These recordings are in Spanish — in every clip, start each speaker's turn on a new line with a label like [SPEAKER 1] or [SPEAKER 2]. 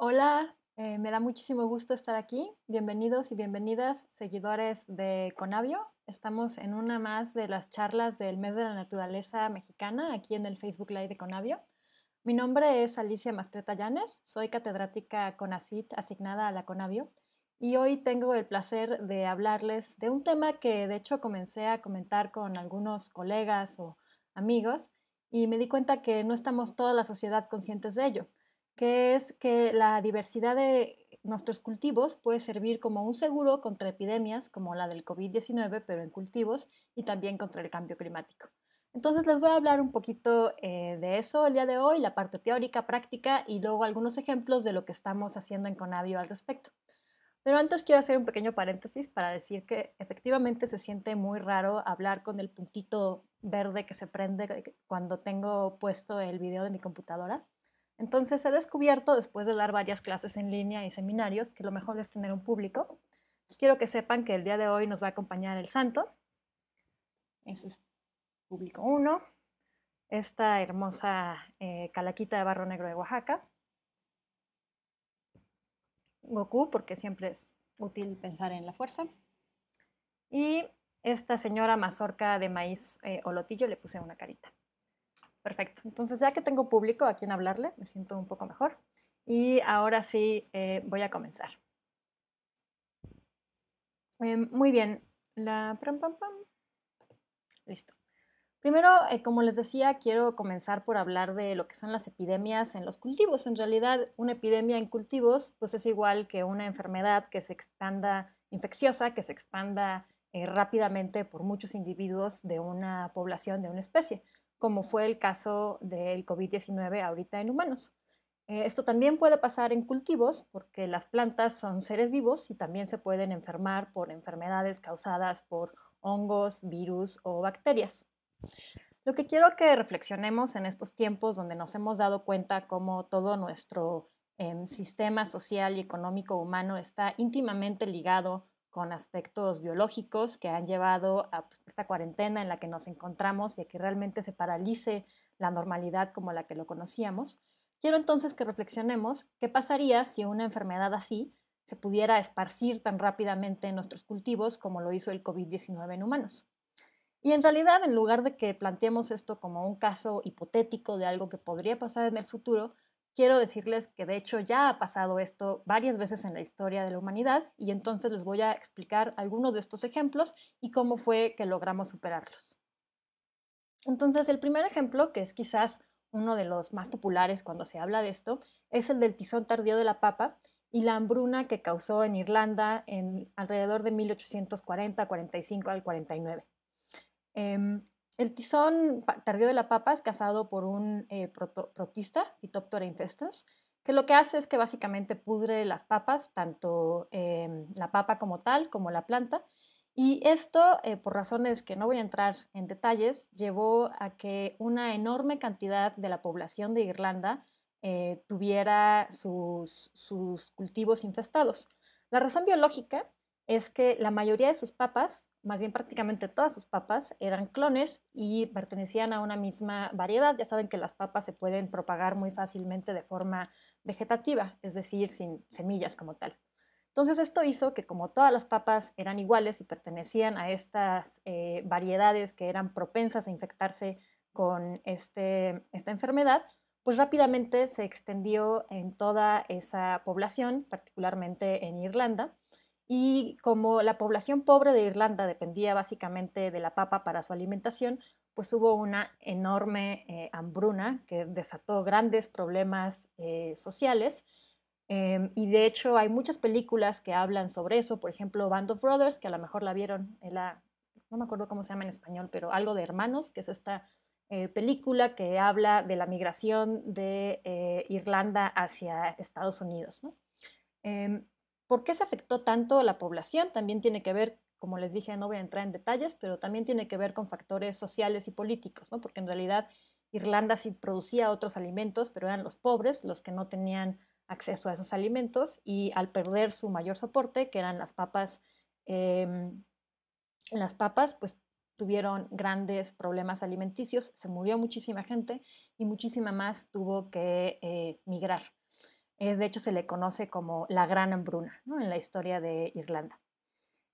[SPEAKER 1] Hola, eh, me da muchísimo gusto estar aquí. Bienvenidos y bienvenidas, seguidores de Conavio. Estamos en una más de las charlas del Mes de la Naturaleza Mexicana aquí en el Facebook Live de Conavio. Mi nombre es Alicia Mastreta Llanes, soy catedrática CONACIT asignada a la Conavio y hoy tengo el placer de hablarles de un tema que de hecho comencé a comentar con algunos colegas o amigos y me di cuenta que no estamos toda la sociedad conscientes de ello que es que la diversidad de nuestros cultivos puede servir como un seguro contra epidemias como la del COVID-19, pero en cultivos, y también contra el cambio climático. Entonces les voy a hablar un poquito eh, de eso el día de hoy, la parte teórica, práctica y luego algunos ejemplos de lo que estamos haciendo en Conavio al respecto. Pero antes quiero hacer un pequeño paréntesis para decir que efectivamente se siente muy raro hablar con el puntito verde que se prende cuando tengo puesto el video de mi computadora. Entonces he descubierto, después de dar varias clases en línea y seminarios, que lo mejor es tener un público. quiero que sepan que el día de hoy nos va a acompañar el santo. Ese es público 1. Esta hermosa eh, calaquita de barro negro de Oaxaca. Goku, porque siempre es útil pensar en la fuerza. Y esta señora mazorca de maíz eh, o le puse una carita. Perfecto. Entonces ya que tengo público a quien hablarle, me siento un poco mejor. Y ahora sí eh, voy a comenzar. Em, muy bien. La Listo. Primero, eh, como les decía, quiero comenzar por hablar de lo que son las epidemias en los cultivos. En realidad, una epidemia en cultivos pues es igual que una enfermedad que se expanda, infecciosa, que se expanda eh, rápidamente por muchos individuos de una población, de una especie como fue el caso del COVID-19 ahorita en humanos. Eh, esto también puede pasar en cultivos porque las plantas son seres vivos y también se pueden enfermar por enfermedades causadas por hongos, virus o bacterias. Lo que quiero que reflexionemos en estos tiempos donde nos hemos dado cuenta cómo todo nuestro em, sistema social y económico humano está íntimamente ligado con aspectos biológicos que han llevado a pues, esta cuarentena en la que nos encontramos y a que realmente se paralice la normalidad como la que lo conocíamos. Quiero entonces que reflexionemos qué pasaría si una enfermedad así se pudiera esparcir tan rápidamente en nuestros cultivos como lo hizo el COVID-19 en humanos. Y en realidad, en lugar de que planteemos esto como un caso hipotético de algo que podría pasar en el futuro, quiero decirles que de hecho ya ha pasado esto varias veces en la historia de la humanidad y entonces les voy a explicar algunos de estos ejemplos y cómo fue que logramos superarlos. Entonces, el primer ejemplo, que es quizás uno de los más populares cuando se habla de esto, es el del tizón tardío de la papa y la hambruna que causó en Irlanda en alrededor de 1840, 45 al 49. El tizón tardío de la papa es cazado por un eh, protista, Pitoptera infestans, que lo que hace es que básicamente pudre las papas, tanto em, la papa como tal, como la planta. Y esto, eh, por razones que no voy a entrar en detalles, llevó a que una enorme cantidad de la población de Irlanda eh, tuviera sus cultivos infestados. La razón biológica es que la mayoría de sus papas más bien prácticamente todas sus papas eran clones y pertenecían a una misma variedad. Ya saben que las papas se pueden propagar muy fácilmente de forma vegetativa, es decir, sin semillas como tal. Entonces esto hizo que como todas las papas eran iguales y pertenecían a estas eh, variedades que eran propensas a infectarse con este, esta enfermedad, pues rápidamente se extendió en toda esa población, particularmente en Irlanda, y como la población pobre de Irlanda dependía básicamente de la papa para su alimentación, pues hubo una enorme eh, hambruna que desató grandes problemas eh, sociales. Em, y de hecho hay muchas películas que hablan sobre eso, por ejemplo Band of Brothers, que a lo mejor la vieron, eh, no me acuerdo cómo se llama en español, pero algo de hermanos, que es esta película que habla de la migración de Irlanda hacia Estados Unidos. Em, ¿Por qué se afectó tanto a la población? También tiene que ver, como les dije, no voy a entrar en detalles, pero también tiene que ver con factores sociales y políticos, ¿no? porque en realidad Irlanda sí producía otros alimentos, pero eran los pobres los que no tenían acceso a esos alimentos y al perder su mayor soporte, que eran las papas, em, las papas, pues tuvieron grandes problemas alimenticios, se murió muchísima gente y muchísima más tuvo que eh, migrar. Es, de hecho, se le conoce como la gran hambruna en la historia de Irlanda.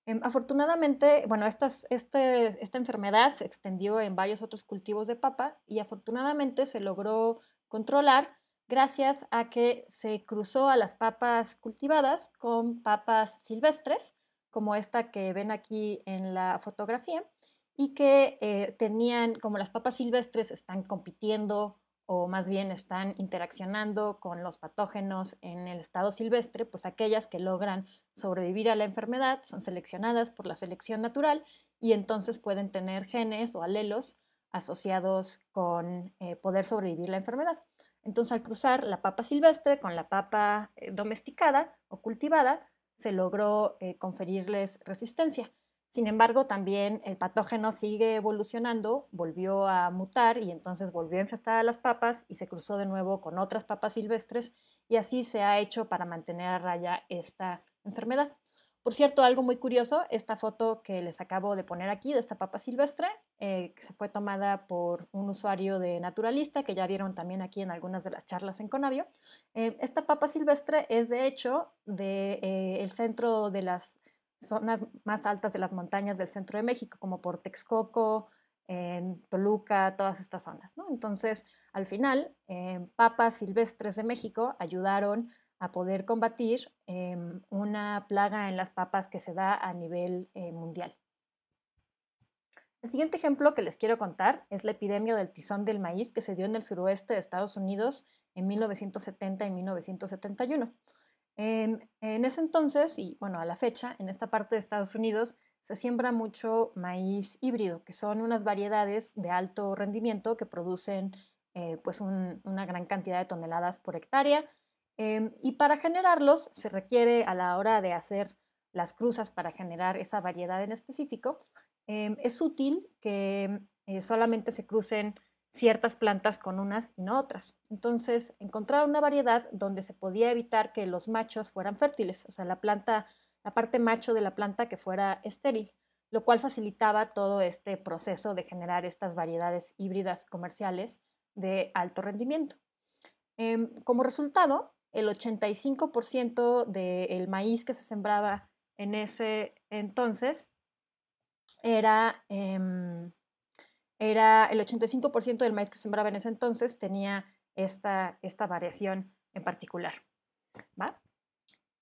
[SPEAKER 1] Em, afortunadamente, bueno, este, esta enfermedad se extendió en varios otros cultivos de papa y afortunadamente se logró controlar gracias a que se cruzó a las papas cultivadas con papas silvestres, como esta que ven aquí en la fotografía, y que eh, tenían, como las papas silvestres están compitiendo o más bien están interaccionando con los patógenos en el estado silvestre, pues aquellas que logran sobrevivir a la enfermedad son seleccionadas por la selección natural y entonces pueden tener genes o alelos asociados con eh, poder sobrevivir la enfermedad. Entonces, al cruzar la papa silvestre con la papa eh, domesticada o cultivada, se logró eh, conferirles resistencia. Sin embargo, también el patógeno sigue evolucionando, volvió a mutar y entonces volvió a infestar a las papas y se cruzó de nuevo con otras papas silvestres y así se ha hecho para mantener a raya esta enfermedad. Por cierto, algo muy curioso, esta foto que les acabo de poner aquí de esta papa silvestre, eh, que se fue tomada por un usuario de Naturalista, que ya vieron también aquí en algunas de las charlas en Conavio, eh, esta papa silvestre es de hecho del eh, centro de las zonas más altas de las montañas del centro de México, como por Texcoco, en Toluca, todas estas zonas. Entonces, al final, eh, papas silvestres de México ayudaron a poder combatir em, una plaga en las papas que se da a nivel eh, mundial. El siguiente ejemplo que les quiero contar es la epidemia del tizón del maíz que se dio en el suroeste de Estados Unidos en 1970 y 1971. En, ese entonces, y bueno, a la fecha, en esta parte de Estados Unidos se siembra mucho maíz híbrido, que son unas variedades de alto rendimiento que producen eh, pues una gran cantidad de toneladas por hectárea. Em, y para generarlos se requiere a la hora de hacer las cruzas para generar esa variedad en específico, em, es útil que eh, solamente se crucen ciertas plantas con unas y no otras. Entonces encontrar una variedad donde se podía evitar que los machos fueran fértiles, o sea, la planta, la parte macho de la planta que fuera estéril, lo cual facilitaba todo este proceso de generar estas variedades híbridas comerciales de alto rendimiento. Em, como resultado, el 85% del maíz que se sembraba en ese entonces era em, era el 85% del maíz que sembraba en ese entonces tenía esta, variación en particular. ¿va?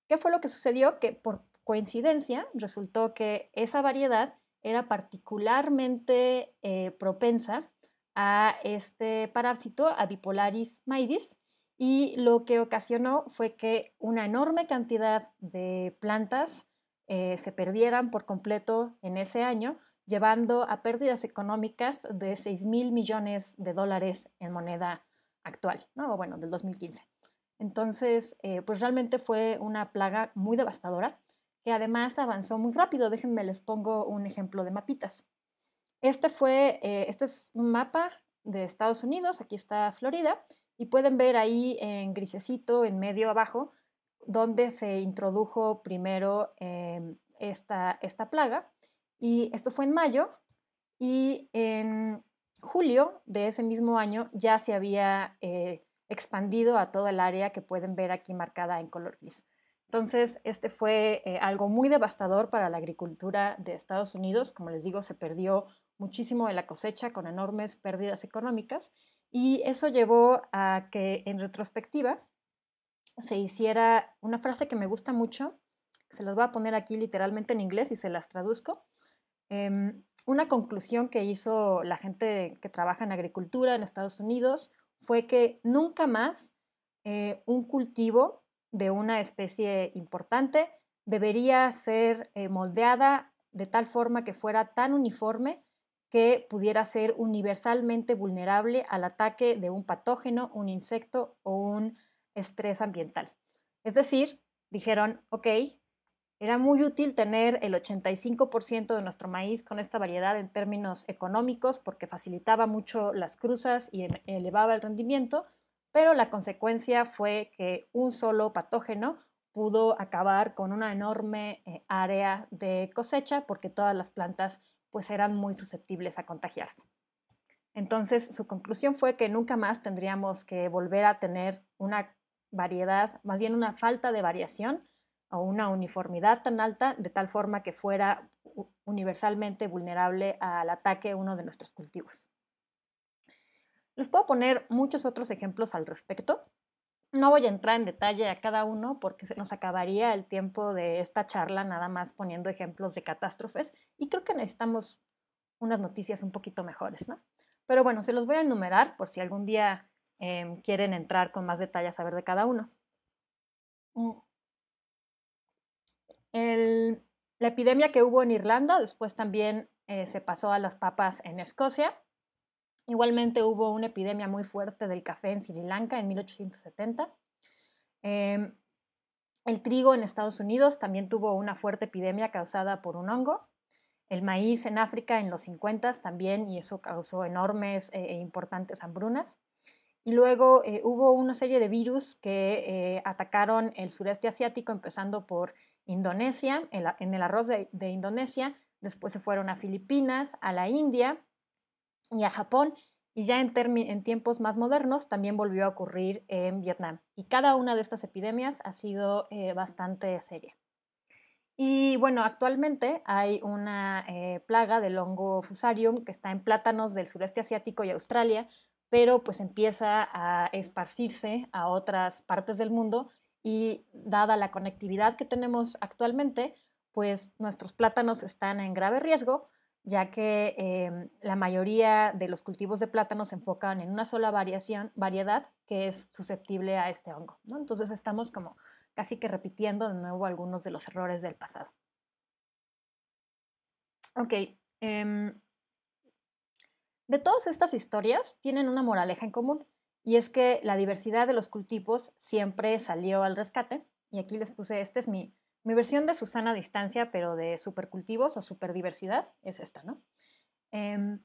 [SPEAKER 1] ¿Qué fue lo que sucedió? Que por coincidencia resultó que esa variedad era particularmente eh, propensa a este parásito, a Bipolaris maidis, y lo que ocasionó fue que una enorme cantidad de plantas eh, se perdieran por completo en ese año, llevando a pérdidas económicas de 6 mil millones de dólares en moneda actual, ¿no? bueno, del 2015. Entonces, eh, pues realmente fue una plaga muy devastadora que además avanzó muy rápido. Déjenme les pongo un ejemplo de mapitas. Este fue, eh, este es un mapa de Estados Unidos, aquí está Florida, y pueden ver ahí en grisecito, en medio abajo, donde se introdujo primero em, esta, esta plaga. Y esto fue en mayo y en julio de ese mismo año ya se había eh, expandido a toda el área que pueden ver aquí marcada en color gris. Entonces, este fue eh, algo muy devastador para la agricultura de Estados Unidos. Como les digo, se perdió muchísimo de la cosecha con enormes pérdidas económicas y eso llevó a que en retrospectiva se hiciera una frase que me gusta mucho, se las voy a poner aquí literalmente en inglés y se las traduzco, Em, una conclusión que hizo la gente que trabaja en agricultura en Estados Unidos fue que nunca más eh, un cultivo de una especie importante debería ser eh, moldeada de tal forma que fuera tan uniforme que pudiera ser universalmente vulnerable al ataque de un patógeno, un insecto o un estrés ambiental. Es decir, dijeron, ok, era muy útil tener el 85% de nuestro maíz con esta variedad en términos económicos porque facilitaba mucho las cruzas y elevaba el rendimiento, pero la consecuencia fue que un solo patógeno pudo acabar con una enorme eh, área de cosecha porque todas las plantas pues eran muy susceptibles a contagiarse. Entonces su conclusión fue que nunca más tendríamos que volver a tener una variedad, más bien una falta de variación o una uniformidad tan alta de tal forma que fuera universalmente vulnerable al ataque uno de nuestros cultivos. Les puedo poner muchos otros ejemplos al respecto. No voy a entrar en detalle a cada uno porque se nos acabaría el tiempo de esta charla nada más poniendo ejemplos de catástrofes y creo que necesitamos unas noticias un poquito mejores, ¿no? Pero bueno, se los voy a enumerar por si algún día em, quieren entrar con más detalle a saber de cada uno. Mm, la epidemia que hubo en Irlanda después también eh, se pasó a las papas en Escocia. Igualmente hubo una epidemia muy fuerte del café en Sri Lanka en 1870. Em, el trigo en Estados Unidos también tuvo una fuerte epidemia causada por un hongo. El maíz en África en los 50 también y eso causó enormes eh, e importantes hambrunas. Y luego eh, hubo una serie de virus que atacaron el sureste asiático, empezando por Indonesia, en, el arroz de, Indonesia, después se fueron a Filipinas, a la India y a Japón, y ya en, tiempos más modernos también volvió a ocurrir en Vietnam. Y cada una de estas epidemias ha sido eh, bastante seria. Y bueno, actualmente hay una eh, plaga del hongo fusarium que está en plátanos del sureste asiático y Australia, pero pues empieza a esparcirse a otras partes del mundo y dada la conectividad que tenemos actualmente, pues nuestros plátanos están en grave riesgo, ya que em, la mayoría de los cultivos de plátanos se enfocan en una sola variación, variedad que es susceptible a este hongo. Entonces estamos como casi que repitiendo de nuevo algunos de los errores del pasado. Ok, em, de todas estas historias tienen una moraleja en común y es que la diversidad de los cultivos siempre salió al rescate. Y aquí les puse, esta es mi, mi versión de Susana a distancia, pero de supercultivos o superdiversidad, es esta, ¿no? Em,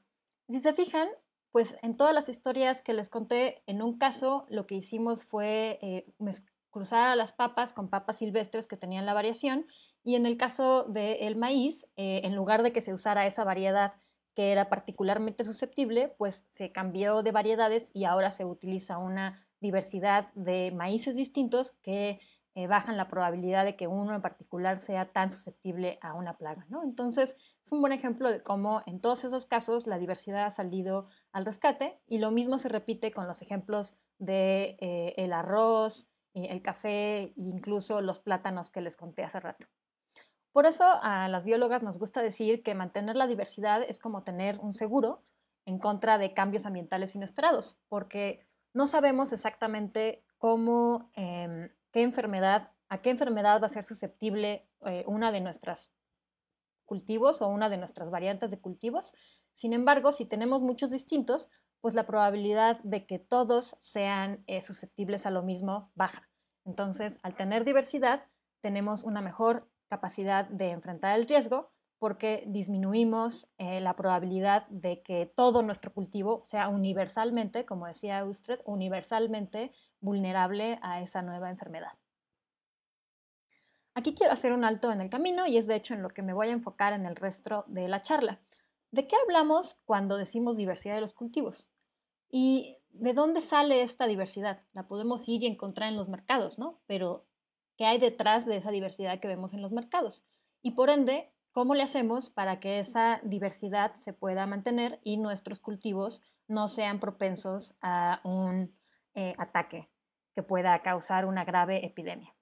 [SPEAKER 1] si se fijan, pues en todas las historias que les conté, en un caso lo que hicimos fue eh, cruzar las papas con papas silvestres que tenían la variación, y en el caso del maíz, eh, en lugar de que se usara esa variedad que era particularmente susceptible, pues se cambió de variedades y ahora se utiliza una diversidad de maíces distintos que eh, bajan la probabilidad de que uno en particular sea tan susceptible a una plaga. ¿no? Entonces, es un buen ejemplo de cómo en todos esos casos la diversidad ha salido al rescate y lo mismo se repite con los ejemplos de eh, el arroz, eh, el café e incluso los plátanos que les conté hace rato. Por eso a las biólogas nos gusta decir que mantener la diversidad es como tener un seguro en contra de cambios ambientales inesperados, porque no sabemos exactamente cómo, em, qué enfermedad, a qué enfermedad va a ser susceptible eh, una de nuestras cultivos o una de nuestras variantes de cultivos. Sin embargo, si tenemos muchos distintos, pues la probabilidad de que todos sean eh, susceptibles a lo mismo baja. Entonces, al tener diversidad, tenemos una mejor capacidad de enfrentar el riesgo porque disminuimos eh, la probabilidad de que todo nuestro cultivo sea universalmente, como decía usted, universalmente vulnerable a esa nueva enfermedad. Aquí quiero hacer un alto en el camino y es de hecho en lo que me voy a enfocar en el resto de la charla. ¿De qué hablamos cuando decimos diversidad de los cultivos? ¿Y de dónde sale esta diversidad? La podemos ir y encontrar en los mercados, ¿no? Pero ¿Qué hay detrás de esa diversidad que vemos en los mercados. Y por ende, ¿cómo le hacemos para que esa diversidad se pueda mantener y nuestros cultivos no sean propensos a un eh, ataque que pueda causar una grave epidemia?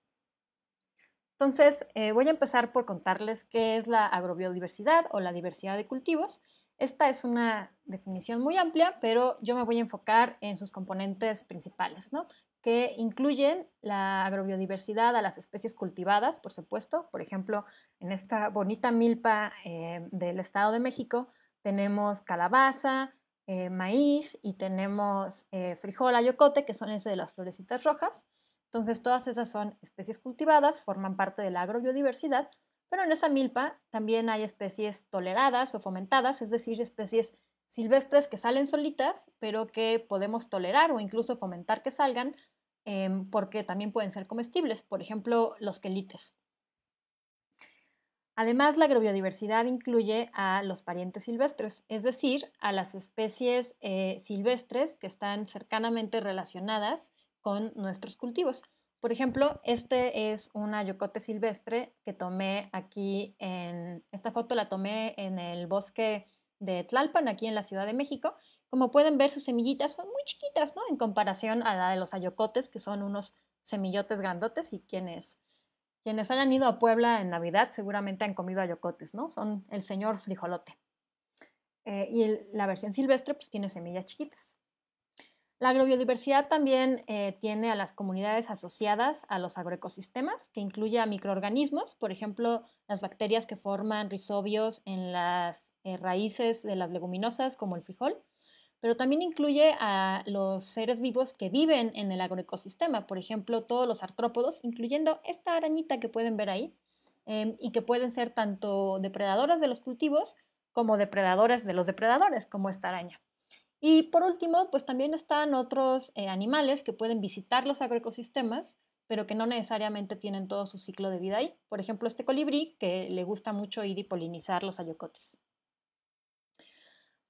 [SPEAKER 1] Entonces, eh, voy a empezar por contarles qué es la agrobiodiversidad o la diversidad de cultivos. Esta es una definición muy amplia, pero yo me voy a enfocar en sus componentes principales, ¿no? que incluyen la agrobiodiversidad a las especies cultivadas, por supuesto. Por ejemplo, en esta bonita milpa eh, del Estado de México tenemos calabaza, eh, maíz y tenemos eh, frijol, ayocote, que son ese de las florecitas rojas. Entonces, todas esas son especies cultivadas, forman parte de la agrobiodiversidad, pero en esa milpa también hay especies toleradas o fomentadas, es decir, especies silvestres que salen solitas, pero que podemos tolerar o incluso fomentar que salgan Em, porque también pueden ser comestibles, por ejemplo, los quelites. Además, la agrobiodiversidad incluye a los parientes silvestres, es decir, a las especies eh, silvestres que están cercanamente relacionadas con nuestros cultivos. Por ejemplo, este es una yocote silvestre que tomé aquí en, esta foto la tomé en el bosque de Tlalpan, aquí en la Ciudad de México, como pueden ver, sus semillitas son muy chiquitas, ¿no? En comparación a la de los ayocotes, que son unos semillotes gandotes y quienes, quienes hayan ido a Puebla en Navidad seguramente han comido ayocotes, ¿no? Son el señor frijolote. Eh, y la versión silvestre pues tiene semillas chiquitas. La agrobiodiversidad también eh, tiene a las comunidades asociadas a los agroecosistemas, que incluye a microorganismos, por ejemplo, las bacterias que forman rizobios en las eh, raíces de las leguminosas, como el frijol, pero también incluye a los seres vivos que viven en el agroecosistema, por ejemplo, todos los artrópodos, incluyendo esta arañita que pueden ver ahí, em, y que pueden ser tanto depredadoras de los cultivos como depredadoras de los depredadores, como esta araña. Y por último, pues también están otros eh, animales que pueden visitar los agroecosistemas, pero que no necesariamente tienen todo su ciclo de vida ahí. Por ejemplo, este colibrí que le gusta mucho ir y polinizar los ayocotes.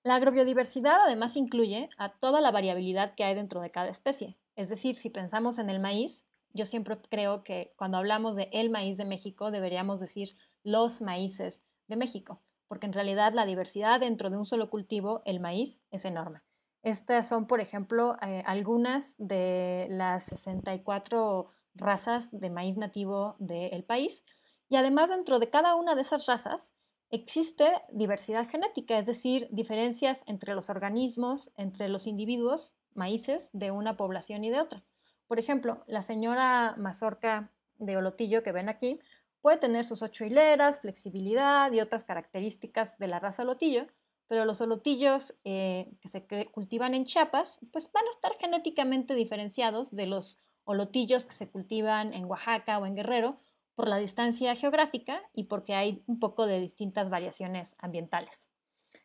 [SPEAKER 1] La agrobiodiversidad además incluye a toda la variabilidad que hay dentro de cada especie. Es decir, si pensamos en el maíz, yo siempre creo que cuando hablamos de el maíz de México deberíamos decir los maíces de México, porque en realidad la diversidad dentro de un solo cultivo, el maíz, es enorme. Estas son, por ejemplo, eh, algunas de las 64 razas de maíz nativo del país. Y además dentro de cada una de esas razas existe diversidad genética, es decir, diferencias entre los organismos, entre los individuos, maíces, de una población y de otra. Por ejemplo, la señora mazorca de Olotillo que ven aquí puede tener sus ocho hileras, flexibilidad y otras características de la raza Olotillo, pero los olotillos eh, que se cultivan en Chiapas, pues van a estar genéticamente diferenciados de los olotillos que se cultivan en Oaxaca o en Guerrero, por la distancia geográfica y porque hay un poco de distintas variaciones ambientales.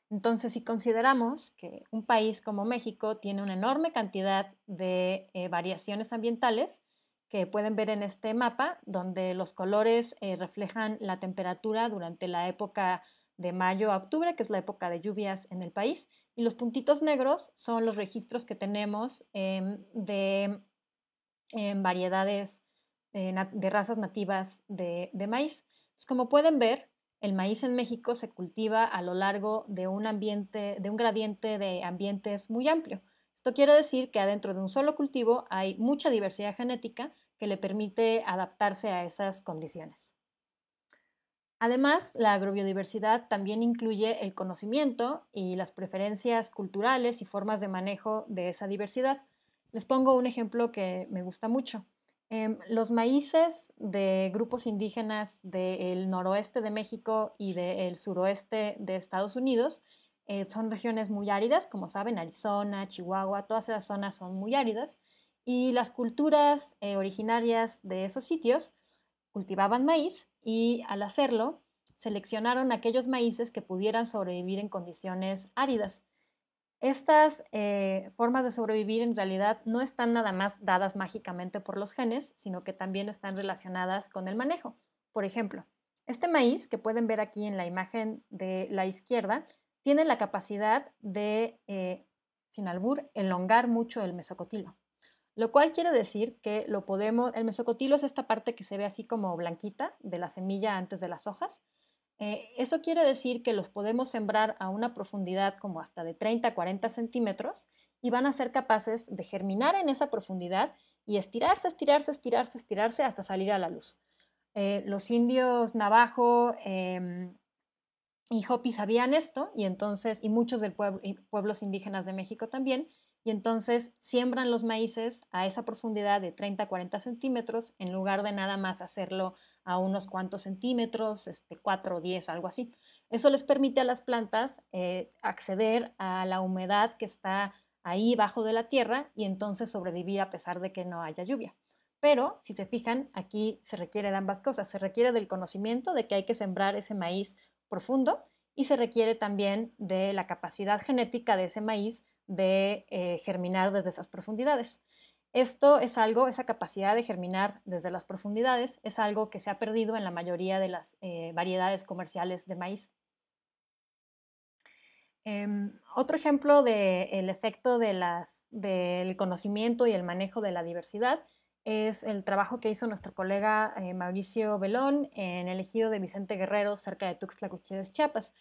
[SPEAKER 1] Entonces, si consideramos que un país como México tiene una enorme cantidad de eh, variaciones ambientales, que pueden ver en este mapa, donde los colores eh, reflejan la temperatura durante la época de mayo a octubre, que es la época de lluvias en el país, y los puntitos negros son los registros que tenemos em, de em, variedades eh, de razas nativas de, maíz. como pueden ver, el maíz en México se cultiva a lo largo de un ambiente, de un gradiente de ambientes muy amplio. Esto quiere decir que adentro de un solo cultivo hay mucha diversidad genética que le permite adaptarse a esas condiciones. Además, la agrobiodiversidad también incluye el conocimiento y las preferencias culturales y formas de manejo de esa diversidad. Les pongo un ejemplo que me gusta mucho. Em, los maíces de grupos indígenas del noroeste de México y del suroeste de Estados Unidos eh, son regiones muy áridas, como saben, Arizona, Chihuahua, todas esas zonas son muy áridas, y las culturas eh, originarias de esos sitios cultivaban maíz y al hacerlo seleccionaron aquellos maíces que pudieran sobrevivir en condiciones áridas. Estas eh, formas de sobrevivir en realidad no están nada más dadas mágicamente por los genes, sino que también están relacionadas con el manejo. Por ejemplo, este maíz que pueden ver aquí en la imagen de la izquierda tiene la capacidad de, eh, sin albur, elongar mucho el mesocotilo. Lo cual quiere decir que lo podemos, el mesocotilo es esta parte que se ve así como blanquita de la semilla antes de las hojas eh, eso quiere decir que los podemos sembrar a una profundidad como hasta de 30 40 centímetros y van a ser capaces de germinar en esa profundidad y estirarse, estirarse, estirarse, estirarse hasta salir a la luz. Eh, los indios navajo em, y Hopi sabían esto y entonces, y muchos de pueblos indígenas de México también, y entonces siembran los maíces a esa profundidad de 30 40 centímetros en lugar de nada más hacerlo a unos cuantos centímetros, este, 4 o 10, algo así. Eso les permite a las plantas eh, acceder a la humedad que está ahí bajo de la tierra y entonces sobrevivir a pesar de que no haya lluvia. Pero, si se fijan, aquí se requieren ambas cosas. Se requiere del conocimiento de que hay que sembrar ese maíz profundo y se requiere también de la capacidad genética de ese maíz de eh, germinar desde esas profundidades. Esto es algo, esa capacidad de germinar desde las profundidades, es algo que se ha perdido en la mayoría de las eh, variedades comerciales de maíz. Em, otro ejemplo del efecto del conocimiento y el manejo de la diversidad es el trabajo que hizo nuestro colega eh, Mauricio Belón en el ejido de Vicente Guerrero cerca de Tuxtla Gutiérrez, Chiapas,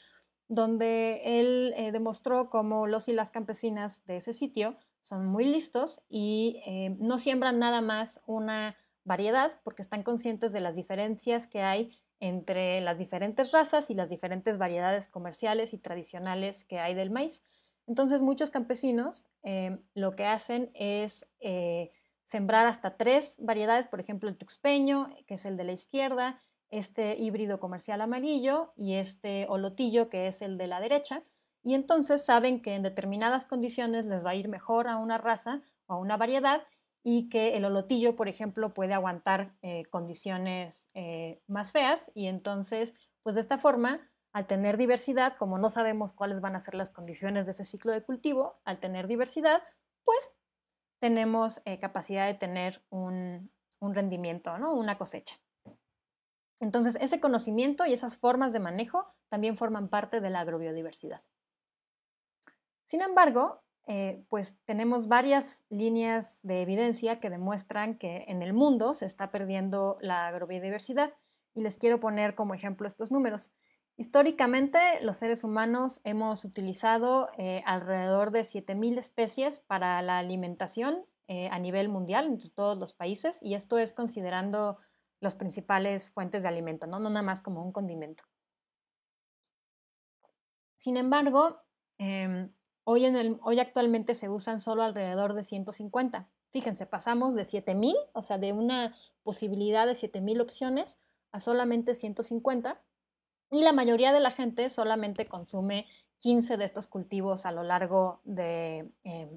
[SPEAKER 1] donde él eh, demostró cómo los y las campesinas de ese sitio son muy listos y eh, no siembran nada más una variedad porque están conscientes de las diferencias que hay entre las diferentes razas y las diferentes variedades comerciales y tradicionales que hay del maíz. Entonces muchos campesinos eh, lo que hacen es eh, sembrar hasta tres variedades, por ejemplo el tuxpeño, que es el de la izquierda, este híbrido comercial amarillo y este olotillo, que es el de la derecha y entonces saben que en determinadas condiciones les va a ir mejor a una raza o a una variedad y que el olotillo, por ejemplo, puede aguantar eh, condiciones eh, más feas y entonces, pues de esta forma, al tener diversidad, como no sabemos cuáles van a ser las condiciones de ese ciclo de cultivo, al tener diversidad, pues tenemos eh, capacidad de tener un, un rendimiento, ¿no? una cosecha. Entonces, ese conocimiento y esas formas de manejo también forman parte de la agrobiodiversidad. Sin embargo, eh, pues tenemos varias líneas de evidencia que demuestran que en el mundo se está perdiendo la agrobiodiversidad y les quiero poner como ejemplo estos números. Históricamente, los seres humanos hemos utilizado eh, alrededor de 7.000 especies para la alimentación eh, a nivel mundial entre todos los países y esto es considerando las principales fuentes de alimento, no, no nada más como un condimento. Sin embargo, em, Hoy, en hoy actualmente se usan solo alrededor de 150. Fíjense, pasamos de 7000, o sea, de una posibilidad de 7000 opciones a solamente 150. Y la mayoría de la gente solamente consume 15 de estos cultivos a lo largo de, eh,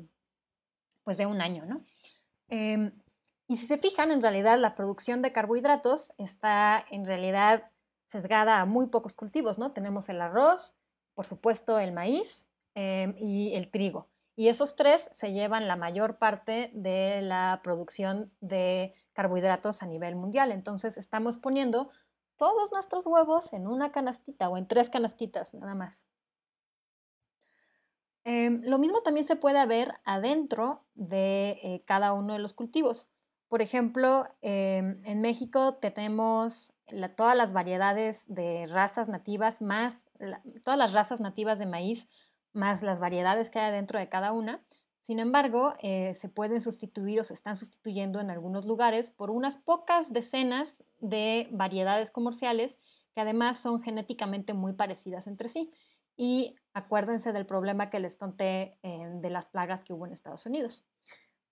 [SPEAKER 1] pues de un año, em, y si se fijan, en realidad la producción de carbohidratos está en realidad sesgada a muy pocos cultivos, ¿no? Tenemos el arroz, por supuesto el maíz, Em, y el trigo. Y esos tres se llevan la mayor parte de la producción de carbohidratos a nivel mundial. Entonces estamos poniendo todos nuestros huevos en una canastita o en tres canastitas nada más. Em, lo mismo también se puede ver adentro de eh, cada uno de los cultivos. Por ejemplo, em, en México tenemos todas las variedades de razas nativas, más todas las razas nativas de maíz, más las variedades que hay dentro de cada una. Sin embargo, eh, se pueden sustituir o se están sustituyendo en algunos lugares por unas pocas decenas de variedades comerciales que además son genéticamente muy parecidas entre sí. Y acuérdense del problema que les conté eh, de las plagas que hubo en Estados Unidos.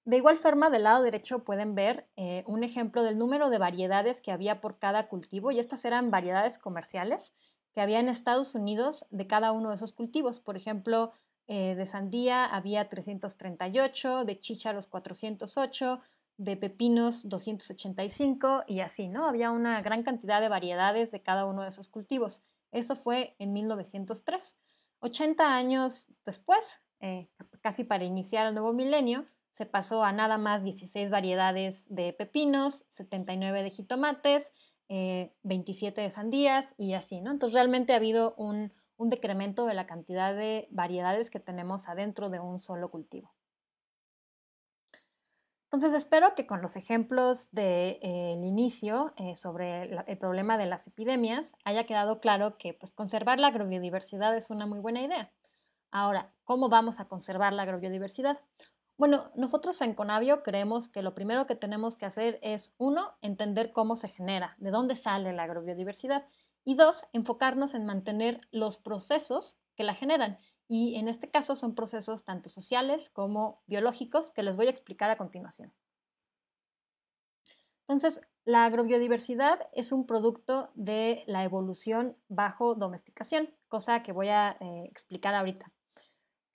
[SPEAKER 1] De igual forma, del lado derecho pueden ver eh, un ejemplo del número de variedades que había por cada cultivo, y estas eran variedades comerciales que había en Estados Unidos de cada uno de esos cultivos. Por ejemplo, eh, de sandía había 338, de chícharos 408, de pepinos 285 y así, ¿no? Había una gran cantidad de variedades de cada uno de esos cultivos. Eso fue en 1903. 80 años después, eh, casi para iniciar el nuevo milenio, se pasó a nada más 16 variedades de pepinos, 79 de jitomates, 27 eh, de sandías y así, ¿no? Entonces realmente ha habido un, decremento de la cantidad de variedades que tenemos adentro de un solo cultivo. Entonces espero que con los ejemplos del eh, inicio eh, sobre el, problema de las epidemias haya quedado claro que pues, conservar la agrobiodiversidad es una muy buena idea. Ahora, ¿cómo vamos a conservar la agrobiodiversidad? Bueno, nosotros en Conavio creemos que lo primero que tenemos que hacer es, uno, entender cómo se genera, de dónde sale la agrobiodiversidad, y dos, enfocarnos en mantener los procesos que la generan. Y en este caso son procesos tanto sociales como biológicos que les voy a explicar a continuación. Entonces, la agrobiodiversidad es un producto de la evolución bajo domesticación, cosa que voy a eh, explicar ahorita.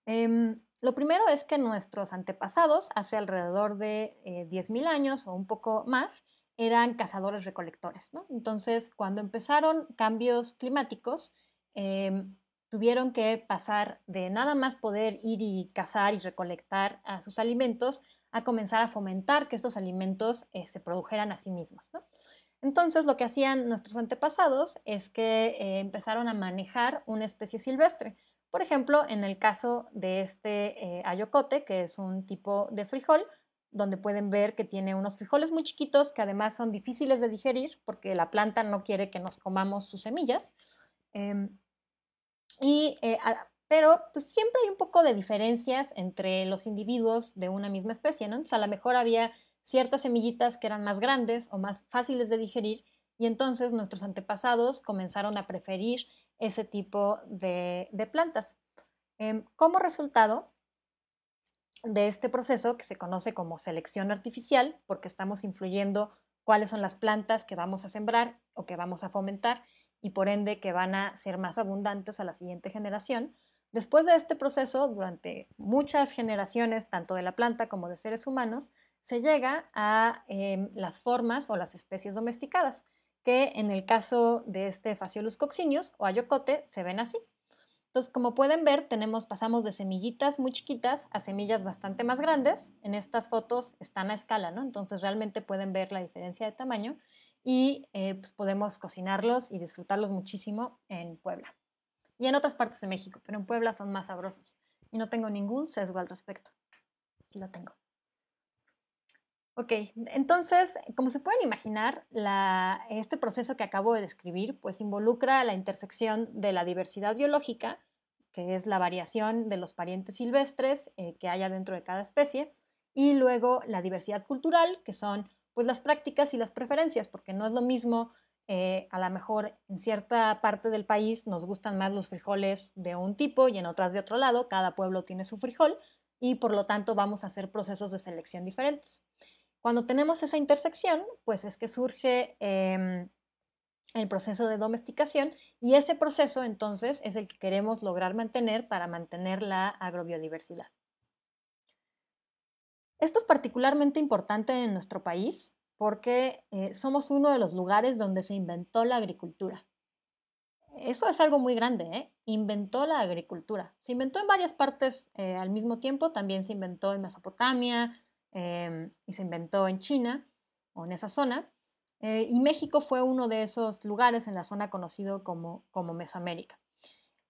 [SPEAKER 1] Em, lo primero es que nuestros antepasados, hace alrededor de 10.000 eh, años o un poco más, eran cazadores-recolectores. Entonces, cuando empezaron cambios climáticos, em, tuvieron que pasar de nada más poder ir y cazar y recolectar a sus alimentos a comenzar a fomentar que estos alimentos eh, se produjeran a sí mismos. Entonces, lo que hacían nuestros antepasados es que eh, empezaron a manejar una especie silvestre. Por ejemplo, en el caso de este eh, ayocote, que es un tipo de frijol, donde pueden ver que tiene unos frijoles muy chiquitos que además son difíciles de digerir porque la planta no quiere que nos comamos sus semillas. Em, y, eh, pero pues, siempre hay un poco de diferencias entre los individuos de una misma especie, ¿no? a lo mejor había ciertas semillitas que eran más grandes o más fáciles de digerir y entonces nuestros antepasados comenzaron a preferir ese tipo de, plantas. Em, como resultado de este proceso, que se conoce como selección artificial, porque estamos influyendo cuáles son las plantas que vamos a sembrar o que vamos a fomentar y por ende que van a ser más abundantes a la siguiente generación. Después de este proceso, durante muchas generaciones, tanto de la planta como de seres humanos, se llega a em, las formas o las especies domesticadas que en el caso de este Faciolus coccinius o ayocote se ven así. Entonces, como pueden ver, tenemos, pasamos de semillitas muy chiquitas a semillas bastante más grandes. En estas fotos están a escala, ¿no? Entonces realmente pueden ver la diferencia de tamaño y eh, pues, podemos cocinarlos y disfrutarlos muchísimo en Puebla. Y en otras partes de México, pero en Puebla son más sabrosos. Y no tengo ningún sesgo al respecto. Sí lo tengo. Ok, entonces, como se pueden imaginar, este proceso que acabo de describir, pues involucra la intersección de la diversidad biológica, que es la variación de los parientes silvestres eh, que haya dentro de cada especie, y luego la diversidad cultural, que son pues las prácticas y las preferencias, porque no es lo mismo, eh, a lo mejor en cierta parte del país nos gustan más los frijoles de un tipo y en otras de otro lado, cada pueblo tiene su frijol y por lo tanto vamos a hacer procesos de selección diferentes. Cuando tenemos esa intersección, pues es que surge em, el proceso de domesticación y ese proceso entonces es el que queremos lograr mantener para mantener la agrobiodiversidad. Esto es particularmente importante en nuestro país porque eh, somos uno de los lugares donde se inventó la agricultura. Eso es algo muy grande, ¿eh? inventó la agricultura. Se inventó en varias partes eh, al mismo tiempo, también se inventó en Mesopotamia, Em, y se inventó en China o en esa zona. Eh, y México fue uno de esos lugares en la zona conocido como, Mesoamérica.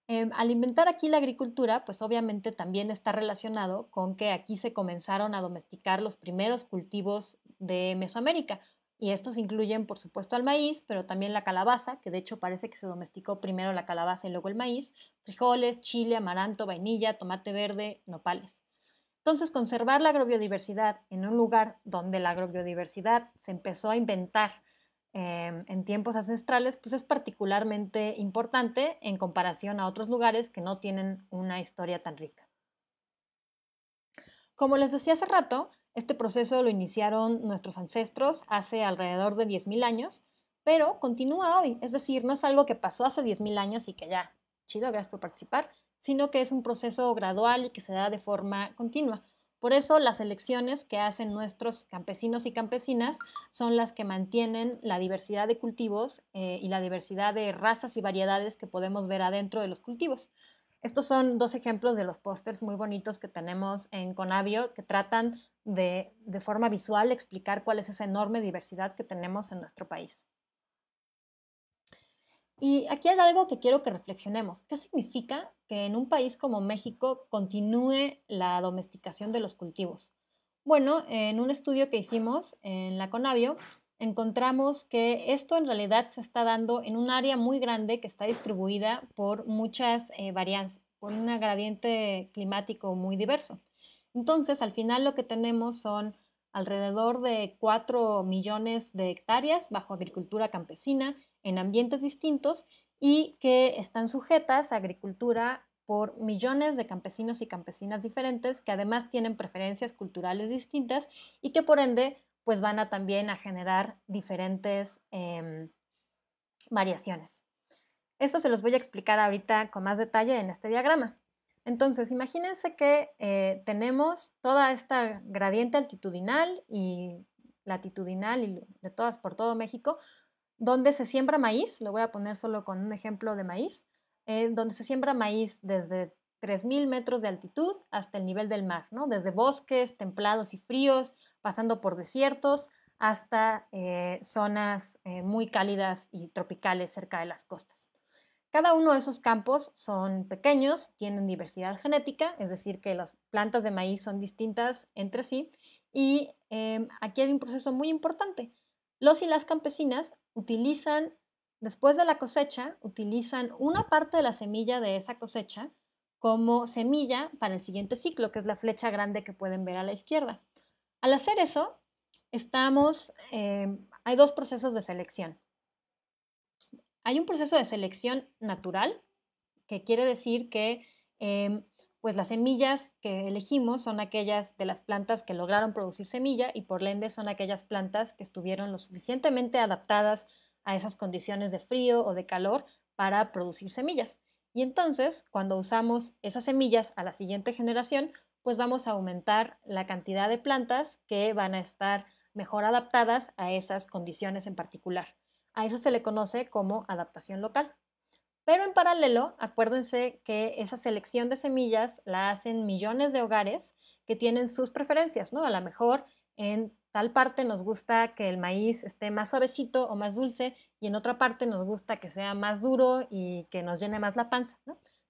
[SPEAKER 1] Em, al inventar aquí la agricultura, pues obviamente también está relacionado con que aquí se comenzaron a domesticar los primeros cultivos de Mesoamérica. Y estos incluyen, por supuesto, al maíz, pero también la calabaza, que de hecho parece que se domesticó primero la calabaza y luego el maíz, frijoles, chile, amaranto, vainilla, tomate verde, nopales. Entonces, conservar la agrobiodiversidad en un lugar donde la agrobiodiversidad se empezó a inventar em, en tiempos ancestrales, pues es particularmente importante en comparación a otros lugares que no tienen una historia tan rica. Como les decía hace rato, este proceso lo iniciaron nuestros ancestros hace alrededor de 10.000 años, pero continúa hoy, es decir, no es algo que pasó hace 10.000 años y que ya, chido, gracias por participar, sino que es un proceso gradual y que se da de forma continua. Por eso las elecciones que hacen nuestros campesinos y campesinas son las que mantienen la diversidad de cultivos eh, y la diversidad de razas y variedades que podemos ver adentro de los cultivos. Estos son dos ejemplos de los pósters muy bonitos que tenemos en Conavio que tratan de, de forma visual explicar cuál es esa enorme diversidad que tenemos en nuestro país. Y aquí hay algo que quiero que reflexionemos. ¿Qué significa que en un país como México continúe la domesticación de los cultivos? Bueno, en un estudio que hicimos en la Conavio, encontramos que esto en realidad se está dando en un área muy grande que está distribuida por muchas eh, variantes, por un gradiente climático muy diverso. Entonces, al final lo que tenemos son alrededor de 4 millones de hectáreas bajo agricultura campesina en ambientes distintos y que están sujetas a agricultura por millones de campesinos y campesinas diferentes que además tienen preferencias culturales distintas y que por ende pues van a también a generar diferentes em, variaciones. Esto se los voy a explicar ahorita con más detalle en este diagrama. Entonces, imagínense que eh, tenemos toda esta gradiente altitudinal y latitudinal y de todas por todo México donde se siembra maíz, lo voy a poner solo con un ejemplo de maíz, eh, donde se siembra maíz desde 3.000 metros de altitud hasta el nivel del mar, ¿no? desde bosques templados y fríos, pasando por desiertos, hasta eh, zonas eh, muy cálidas y tropicales cerca de las costas. Cada uno de esos campos son pequeños, tienen diversidad genética, es decir, que las plantas de maíz son distintas entre sí, y em, aquí hay un proceso muy importante. Los y las campesinas utilizan, después de la cosecha, utilizan una parte de la semilla de esa cosecha como semilla para el siguiente ciclo, que es la flecha grande que pueden ver a la izquierda. Al hacer eso, estamos, eh, hay dos procesos de selección. Hay un proceso de selección natural, que quiere decir que em, pues las semillas que elegimos son aquellas de las plantas que lograron producir semilla y por ende son aquellas plantas que estuvieron lo suficientemente adaptadas a esas condiciones de frío o de calor para producir semillas. Y entonces, cuando usamos esas semillas a la siguiente generación, pues vamos a aumentar la cantidad de plantas que van a estar mejor adaptadas a esas condiciones en particular. A eso se le conoce como adaptación local. Pero en paralelo, acuérdense que esa selección de semillas la hacen millones de hogares que tienen sus preferencias, ¿no? A lo mejor en tal parte nos gusta que el maíz esté más suavecito o más dulce y en otra parte nos gusta que sea más duro y que nos llene más la panza,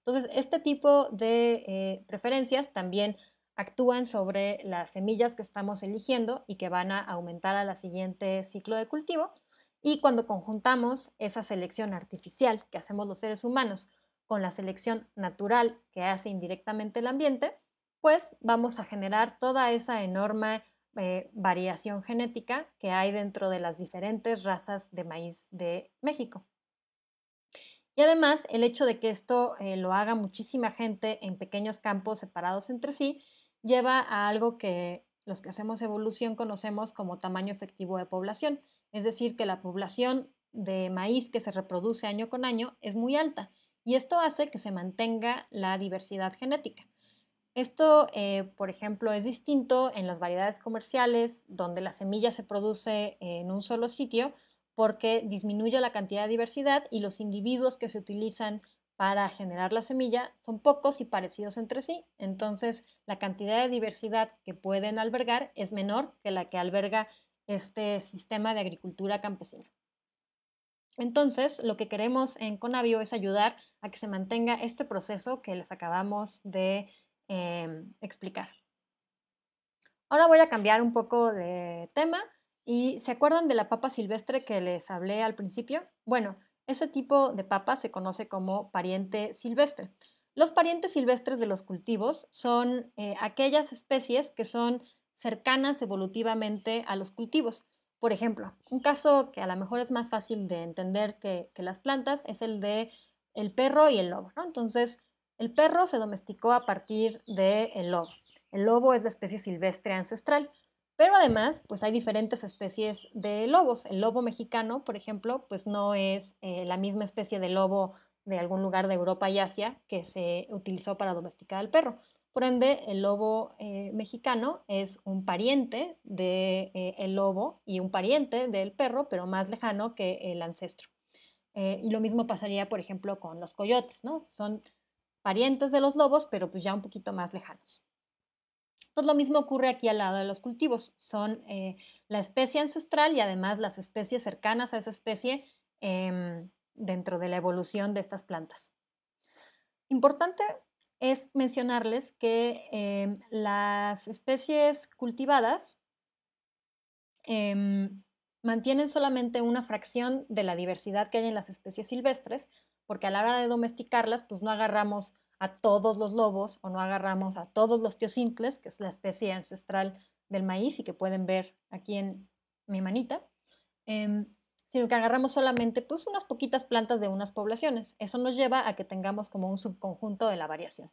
[SPEAKER 1] Entonces, este tipo de eh, preferencias también actúan sobre las semillas que estamos eligiendo y que van a aumentar a la siguiente ciclo de cultivo. Y cuando conjuntamos esa selección artificial que hacemos los seres humanos con la selección natural que hace indirectamente el ambiente, pues vamos a generar toda esa enorme eh, variación genética que hay dentro de las diferentes razas de maíz de México. Y además, el hecho de que esto eh, lo haga muchísima gente en pequeños campos separados entre sí, lleva a algo que los que hacemos evolución conocemos como tamaño efectivo de población, es decir, que la población de maíz que se reproduce año con año es muy alta y esto hace que se mantenga la diversidad genética. Esto, eh, por ejemplo, es distinto en las variedades comerciales, donde la semilla se produce en un solo sitio, porque disminuye la cantidad de diversidad y los individuos que se utilizan para generar la semilla son pocos y parecidos entre sí. Entonces, la cantidad de diversidad que pueden albergar es menor que la que alberga este sistema de agricultura campesina. Entonces, lo que queremos en Conavio es ayudar a que se mantenga este proceso que les acabamos de eh, explicar. Ahora voy a cambiar un poco de tema y ¿se acuerdan de la papa silvestre que les hablé al principio? Bueno, ese tipo de papa se conoce como pariente silvestre. Los parientes silvestres de los cultivos son eh, aquellas especies que son cercanas evolutivamente a los cultivos. Por ejemplo, un caso que a lo mejor es más fácil de entender que, las plantas es el de el perro y el lobo. Entonces, el perro se domesticó a partir del lobo. El lobo es de especie silvestre ancestral, pero además, pues hay diferentes especies de lobos. El lobo mexicano, por ejemplo, pues no es eh, la misma especie de lobo de algún lugar de Europa y Asia que se utilizó para domesticar al perro. Por el lobo eh, mexicano es un pariente del de, eh, el lobo y un pariente del perro, pero más lejano que el ancestro. Eh, y lo mismo pasaría, por ejemplo, con los coyotes, ¿no? Son parientes de los lobos, pero pues ya un poquito más lejanos. Todo pues, lo mismo ocurre aquí al lado de los cultivos. Son la especie ancestral y además las especies cercanas a esa especie em, dentro de la evolución de estas plantas. Importante es mencionarles que em, las especies cultivadas em, mantienen solamente una fracción de la diversidad que hay en las especies silvestres, porque a la hora de domesticarlas, pues no agarramos a todos los lobos o no agarramos a todos los teosintles, que es la especie ancestral del maíz y que pueden ver aquí en mi manita. Em, sino que agarramos solamente pues, unas poquitas plantas de unas poblaciones. Eso nos lleva a que tengamos como un subconjunto de la variación.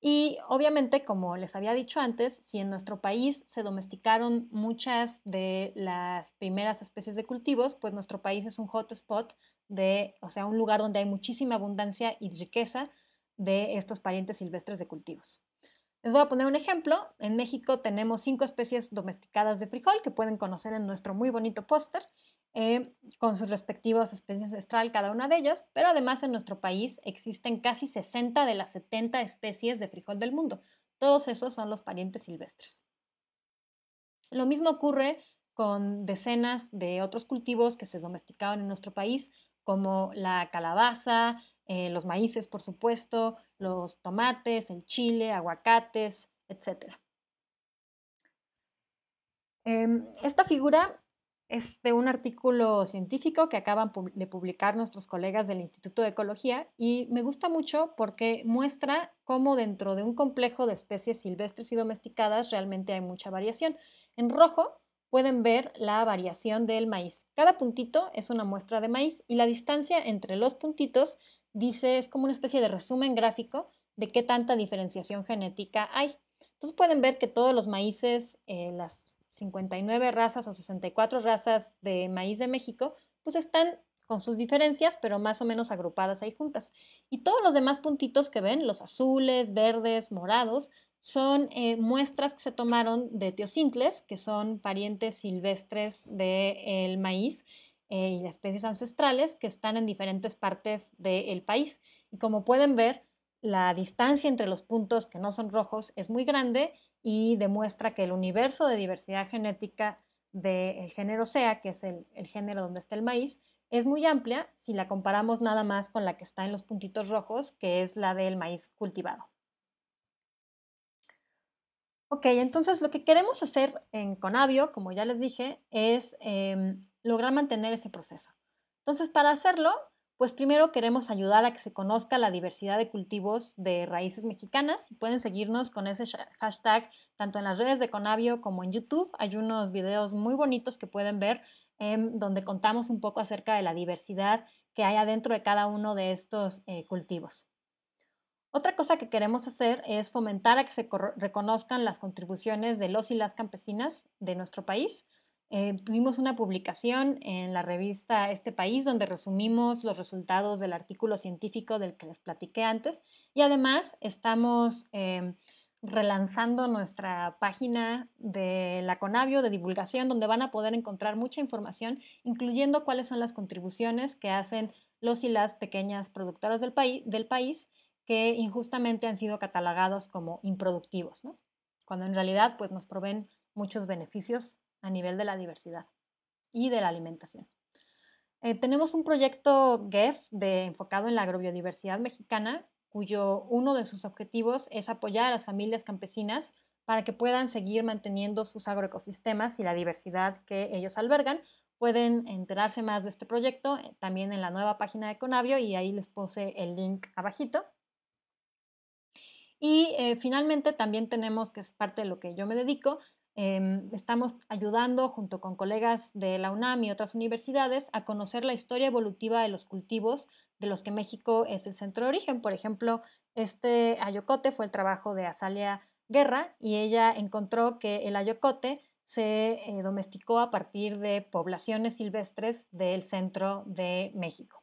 [SPEAKER 1] Y obviamente, como les había dicho antes, si en nuestro país se domesticaron muchas de las primeras especies de cultivos, pues nuestro país es un hotspot de, o sea, un lugar donde hay muchísima abundancia y riqueza de estos parientes silvestres de cultivos. Les voy a poner un ejemplo. En México tenemos cinco especies domesticadas de frijol que pueden conocer en nuestro muy bonito póster eh, con sus respectivas especies ancestral cada una de ellas, pero además en nuestro país existen casi 60 de las 70 especies de frijol del mundo. Todos esos son los parientes silvestres. Lo mismo ocurre con decenas de otros cultivos que se domesticaban en nuestro país, como la calabaza, eh, los maíces, por supuesto, los tomates, el chile, aguacates, etc. Em, esta figura es de un artículo científico que acaban de publicar nuestros colegas del Instituto de Ecología y me gusta mucho porque muestra cómo dentro de un complejo de especies silvestres y domesticadas realmente hay mucha variación. En rojo pueden ver la variación del maíz. Cada puntito es una muestra de maíz y la distancia entre los puntitos dice es como una especie de resumen gráfico de qué tanta diferenciación genética hay. Entonces pueden ver que todos los maíces, eh, las 59 razas o 64 razas de maíz de México, pues están con sus diferencias, pero más o menos agrupadas ahí juntas. Y todos los demás puntitos que ven, los azules, verdes, morados, son eh, muestras que se tomaron de teosintles, que son parientes silvestres del maíz eh, y las especies ancestrales que están en diferentes partes del país. Y como pueden ver, la distancia entre los puntos que no son rojos es muy grande y demuestra que el universo de diversidad genética del género SEA, que es el, género donde está el maíz, es muy amplia si la comparamos nada más con la que está en los puntitos rojos, que es la del maíz cultivado. Ok, entonces lo que queremos hacer en Conavio, como ya les dije, es em, lograr mantener ese proceso. Entonces, para hacerlo, pues primero queremos ayudar a que se conozca la diversidad de cultivos de raíces mexicanas. Pueden seguirnos con ese hashtag tanto en las redes de Conavio como en YouTube. Hay unos videos muy bonitos que pueden ver em, donde contamos un poco acerca de la diversidad que hay adentro de cada uno de estos eh, cultivos. Otra cosa que queremos hacer es fomentar a que se reconozcan las contribuciones de los y las campesinas de nuestro país. Eh, tuvimos una publicación en la revista Este País donde resumimos los resultados del artículo científico del que les platiqué antes y además estamos eh, relanzando nuestra página de la Conavio de divulgación donde van a poder encontrar mucha información incluyendo cuáles son las contribuciones que hacen los y las pequeñas productoras del, país, que injustamente han sido catalogados como improductivos, cuando en realidad pues, nos proveen muchos beneficios a nivel de la diversidad y de la alimentación. Eh, tenemos un proyecto GEF de, enfocado en la agrobiodiversidad mexicana, cuyo uno de sus objetivos es apoyar a las familias campesinas para que puedan seguir manteniendo sus agroecosistemas y la diversidad que ellos albergan. Pueden enterarse más de este proyecto eh, también en la nueva página de Conavio y ahí les puse el link abajito. Y eh, finalmente también tenemos, que es parte de lo que yo me dedico, Em, estamos ayudando junto con colegas de la UNAM y otras universidades a conocer la historia evolutiva de los cultivos de los que México es el centro de origen. Por ejemplo, este ayocote fue el trabajo de Azalia Guerra y ella encontró que el ayocote se eh, domesticó a partir de poblaciones silvestres del centro de México.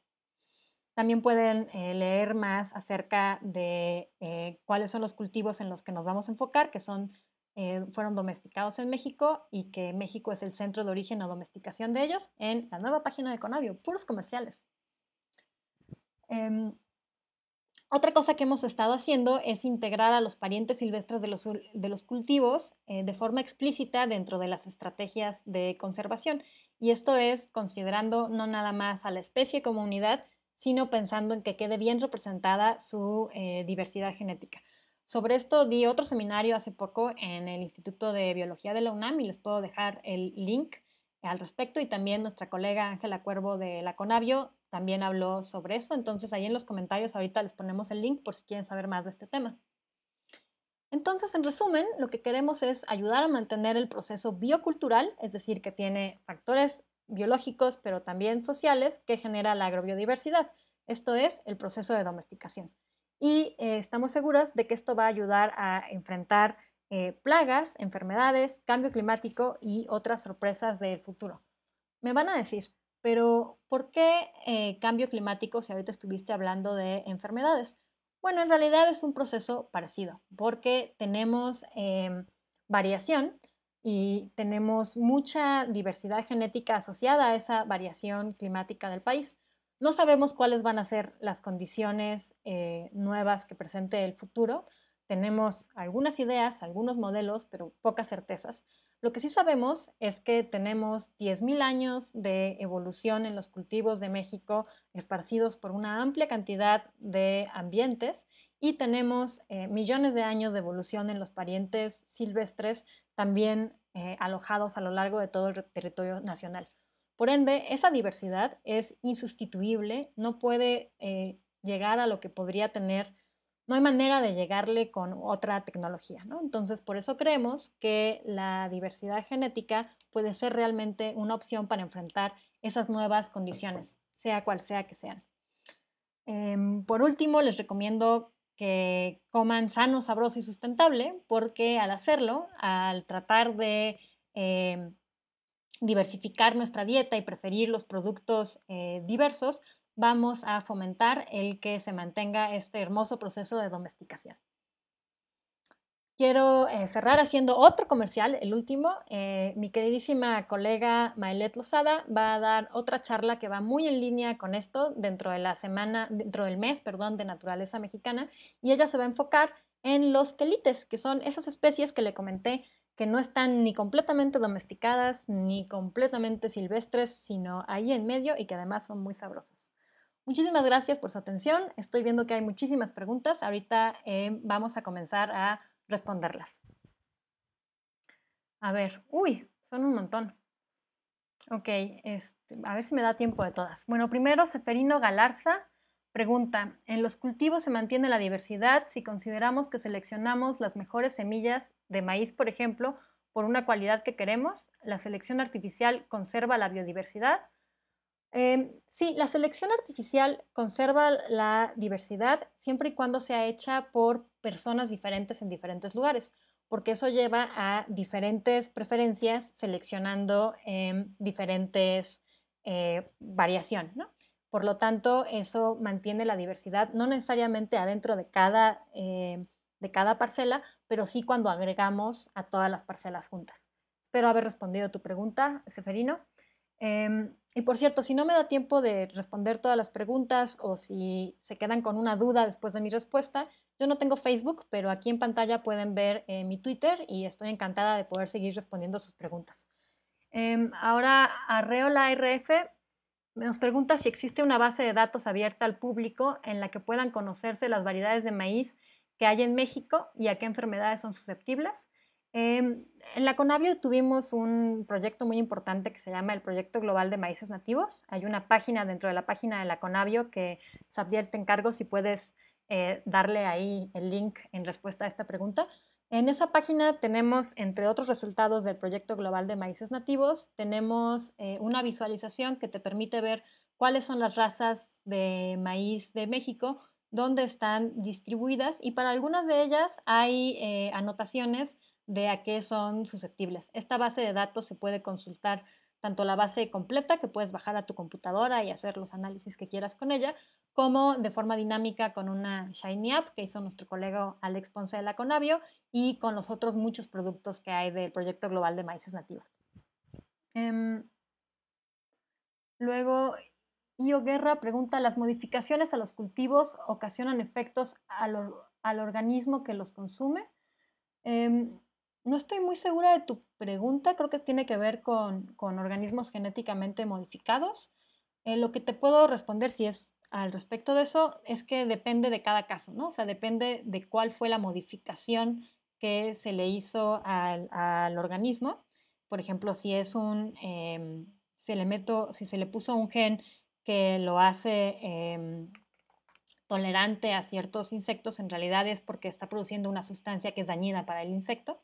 [SPEAKER 1] También pueden eh, leer más acerca de eh, cuáles son los cultivos en los que nos vamos a enfocar, que son eh, fueron domesticados en México y que México es el centro de origen o domesticación de ellos en la nueva página de Conavio, puros comerciales. Em, otra cosa que hemos estado haciendo es integrar a los parientes silvestres de los, cultivos eh, de forma explícita dentro de las estrategias de conservación. Y esto es considerando no nada más a la especie como unidad, sino pensando en que quede bien representada su eh, diversidad genética. Sobre esto di otro seminario hace poco en el Instituto de Biología de la UNAM y les puedo dejar el link al respecto y también nuestra colega Ángela Cuervo de la Conavio también habló sobre eso, entonces ahí en los comentarios ahorita les ponemos el link por si quieren saber más de este tema. Entonces, en resumen, lo que queremos es ayudar a mantener el proceso biocultural, es decir, que tiene factores biológicos, pero también sociales, que genera la agrobiodiversidad, esto es el proceso de domesticación y eh, estamos seguras de que esto va a ayudar a enfrentar eh, plagas, enfermedades, cambio climático y otras sorpresas del futuro. Me van a decir, pero ¿por qué eh, cambio climático si ahorita estuviste hablando de enfermedades? Bueno, en realidad es un proceso parecido, porque tenemos em, variación y tenemos mucha diversidad genética asociada a esa variación climática del país. No sabemos cuáles van a ser las condiciones eh, nuevas que presente el futuro. Tenemos algunas ideas, algunos modelos, pero pocas certezas. Lo que sí sabemos es que tenemos 10.000 años de evolución en los cultivos de México esparcidos por una amplia cantidad de ambientes y tenemos eh, millones de años de evolución en los parientes silvestres también eh, alojados a lo largo de todo el territorio nacional. Por ende, esa diversidad es insustituible, no puede eh, llegar a lo que podría tener, no hay manera de llegarle con otra tecnología, ¿no? Entonces, por eso creemos que la diversidad genética puede ser realmente una opción para enfrentar esas nuevas condiciones, sea cual sea que sean. Em, por último, les recomiendo que coman sano, sabroso y sustentable, porque al hacerlo, al tratar de em, diversificar nuestra dieta y preferir los productos eh, diversos, vamos a fomentar el que se mantenga este hermoso proceso de domesticación. Quiero eh, cerrar haciendo otro comercial, el último. Eh, mi queridísima colega Maelet Lozada va a dar otra charla que va muy en línea con esto dentro de la semana, dentro del mes, perdón, de naturaleza mexicana, y ella se va a enfocar en los quelites, que son esas especies que le comenté que no están ni completamente domesticadas ni completamente silvestres, sino ahí en medio y que además son muy sabrosos. Muchísimas gracias por su atención. Estoy viendo que hay muchísimas preguntas. Ahorita eh, vamos a comenzar a responderlas. A ver, uy, son un montón. Ok, este, a ver si me da tiempo de todas. Bueno, primero Seferino Galarza Pregunta, ¿en los cultivos se mantiene la diversidad si consideramos que seleccionamos las mejores semillas de maíz, por ejemplo, por una cualidad que queremos? ¿La selección artificial conserva la biodiversidad? Em, sí, la selección artificial conserva la diversidad siempre y cuando sea hecha por personas diferentes en diferentes lugares, porque eso lleva a diferentes preferencias seleccionando em, diferentes eh, variación, ¿no? Por lo tanto, eso mantiene la diversidad, no necesariamente adentro de cada, eh, de cada parcela, pero sí cuando agregamos a todas las parcelas juntas. Espero haber respondido a tu pregunta, Seferino. Em, y por cierto, si no me da tiempo de responder todas las preguntas o si se quedan con una duda después de mi respuesta, yo no tengo Facebook, pero aquí en pantalla pueden ver eh, mi Twitter y estoy encantada de poder seguir respondiendo sus preguntas. Em, ahora ahora, Arreola RF nos pregunta si existe una base de datos abierta al público en la que puedan conocerse las variedades de maíz que hay en México y a qué enfermedades son susceptibles. Em, en la Conavio tuvimos un proyecto muy importante que se llama el Proyecto Global de Maíces Nativos. Hay una página dentro de la página de la Conavio que, Sabdiel, te encargo si puedes eh, darle ahí el link en respuesta a esta pregunta. En esa página tenemos, entre otros resultados del proyecto global de maíces nativos, tenemos eh, una visualización que te permite ver cuáles son las razas de maíz de México, dónde están distribuidas y para algunas de ellas hay eh, anotaciones de a qué son susceptibles. Esta base de datos se puede consultar tanto la base completa que puedes bajar a tu computadora y hacer los análisis que quieras con ella, como de forma dinámica con una Shiny App que hizo nuestro colega Alex Ponce de la Conavio y con los otros muchos productos que hay del proyecto global de maíces nativos. Em, luego, Io Guerra pregunta, ¿las modificaciones a los cultivos ocasionan efectos al, organismo que los consume? Em, no estoy muy segura de tu pregunta, creo que tiene que ver con, organismos genéticamente modificados. Eh, lo que te puedo responder si es al respecto de eso es que depende de cada caso, ¿no? O sea, depende de cuál fue la modificación que se le hizo al, organismo. Por ejemplo, si es un, em, se le meto, si se le puso un gen que lo hace em, tolerante a ciertos insectos, en realidad es porque está produciendo una sustancia que es dañina para el insecto.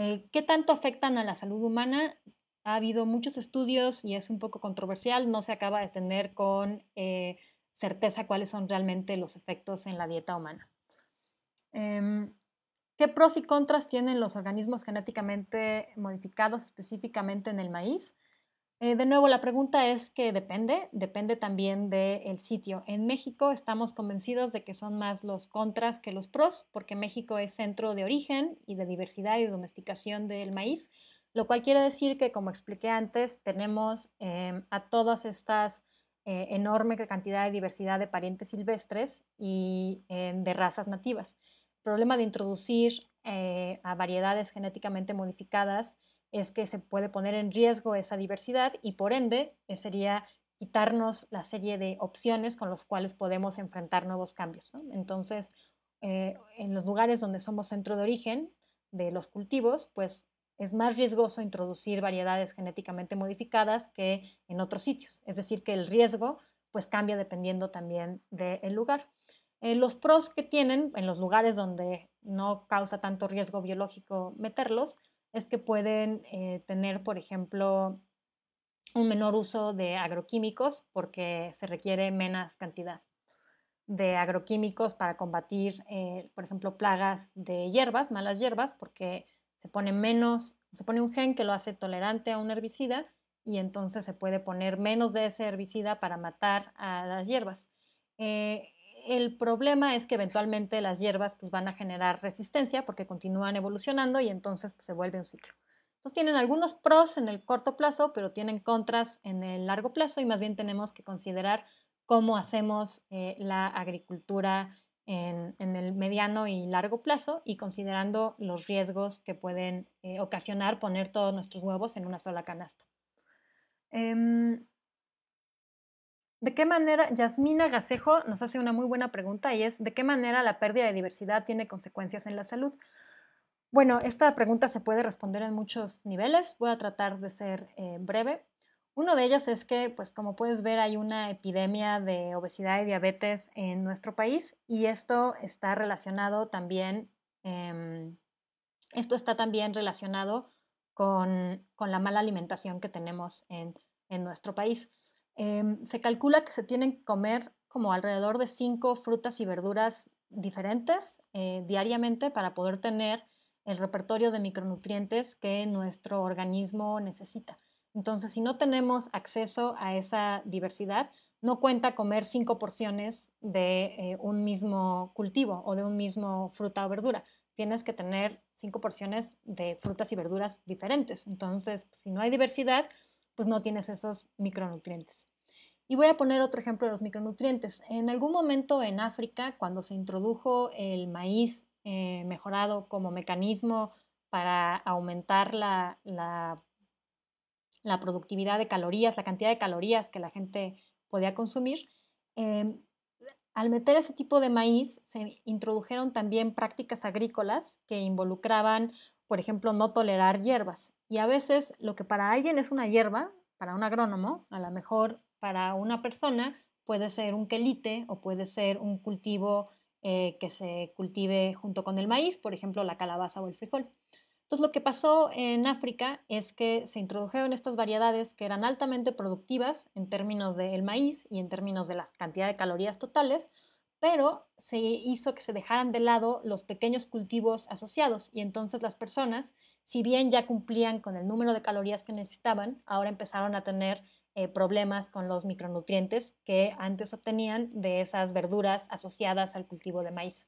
[SPEAKER 1] Eh, ¿Qué tanto afectan a la salud humana? Ha habido muchos estudios y es un poco controversial, no se acaba de tener con eh, certeza cuáles son realmente los efectos en la dieta humana. Em, ¿Qué pros y contras tienen los organismos genéticamente modificados específicamente en el maíz? Eh, de nuevo, la pregunta es que depende, depende también del sitio. En México estamos convencidos de que son más los contras que los pros, porque México es centro de origen y de diversidad y domesticación del maíz, lo cual quiere decir que, como expliqué antes, tenemos em, a todas estas eh, enorme cantidad de diversidad de parientes silvestres y em, de razas nativas. El problema de introducir eh, a variedades genéticamente modificadas es que se puede poner en riesgo esa diversidad y por ende eh, sería quitarnos la serie de opciones con las cuales podemos enfrentar nuevos cambios. Entonces, eh, en los lugares donde somos centro de origen de los cultivos, pues es más riesgoso introducir variedades genéticamente modificadas que en otros sitios. Es decir, que el riesgo pues cambia dependiendo también del lugar. Eh, los pros que tienen en los lugares donde no causa tanto riesgo biológico meterlos es que pueden eh, tener, por ejemplo, un menor uso de agroquímicos porque se requiere menos cantidad de agroquímicos para combatir, eh, por ejemplo, plagas de hierbas, malas hierbas, porque se pone menos, se pone un gen que lo hace tolerante a un herbicida y entonces se puede poner menos de ese herbicida para matar a las hierbas. Eh, el problema es que eventualmente las hierbas pues, van a generar resistencia porque continúan evolucionando y entonces pues, se vuelve un ciclo. Entonces tienen algunos pros en el corto plazo, pero tienen contras en el largo plazo y más bien tenemos que considerar cómo hacemos eh, la agricultura en, el mediano y largo plazo y considerando los riesgos que pueden eh, ocasionar poner todos nuestros huevos en una sola canasta. Em, ¿De qué manera, Yasmina Gacejo nos hace una muy buena pregunta y es, ¿de qué manera la pérdida de diversidad tiene consecuencias en la salud? Bueno, esta pregunta se puede responder en muchos niveles, voy a tratar de ser eh, breve. Uno de ellos es que, pues como puedes ver, hay una epidemia de obesidad y diabetes en nuestro país y esto está relacionado también, em, esto está también relacionado con, la mala alimentación que tenemos en, en nuestro país. Em, se calcula que se tienen que comer como alrededor de cinco frutas y verduras diferentes eh, diariamente para poder tener el repertorio de micronutrientes que nuestro organismo necesita. Entonces, si no tenemos acceso a esa diversidad, no cuenta comer cinco porciones de eh, un mismo cultivo o de un mismo fruta o verdura. Tienes que tener cinco porciones de frutas y verduras diferentes. Entonces, si no hay diversidad, pues no tienes esos micronutrientes. Y voy a poner otro ejemplo de los micronutrientes. En algún momento en África, cuando se introdujo el maíz eh, mejorado como mecanismo para aumentar la, la, productividad de calorías, la cantidad de calorías que la gente podía consumir, em, al meter ese tipo de maíz se introdujeron también prácticas agrícolas que involucraban, por ejemplo, no tolerar hierbas. Y a veces lo que para alguien es una hierba, para un agrónomo, a lo mejor para una persona puede ser un quelite o puede ser un cultivo eh, que se cultive junto con el maíz, por ejemplo, la calabaza o el frijol. Entonces, lo que pasó en África es que se introdujeron estas variedades que eran altamente productivas en términos del maíz y en términos de la cantidad de calorías totales, pero se hizo que se dejaran de lado los pequeños cultivos asociados y entonces las personas, si bien ya cumplían con el número de calorías que necesitaban, ahora empezaron a tener eh, problemas con los micronutrientes que antes obtenían de esas verduras asociadas al cultivo de maíz.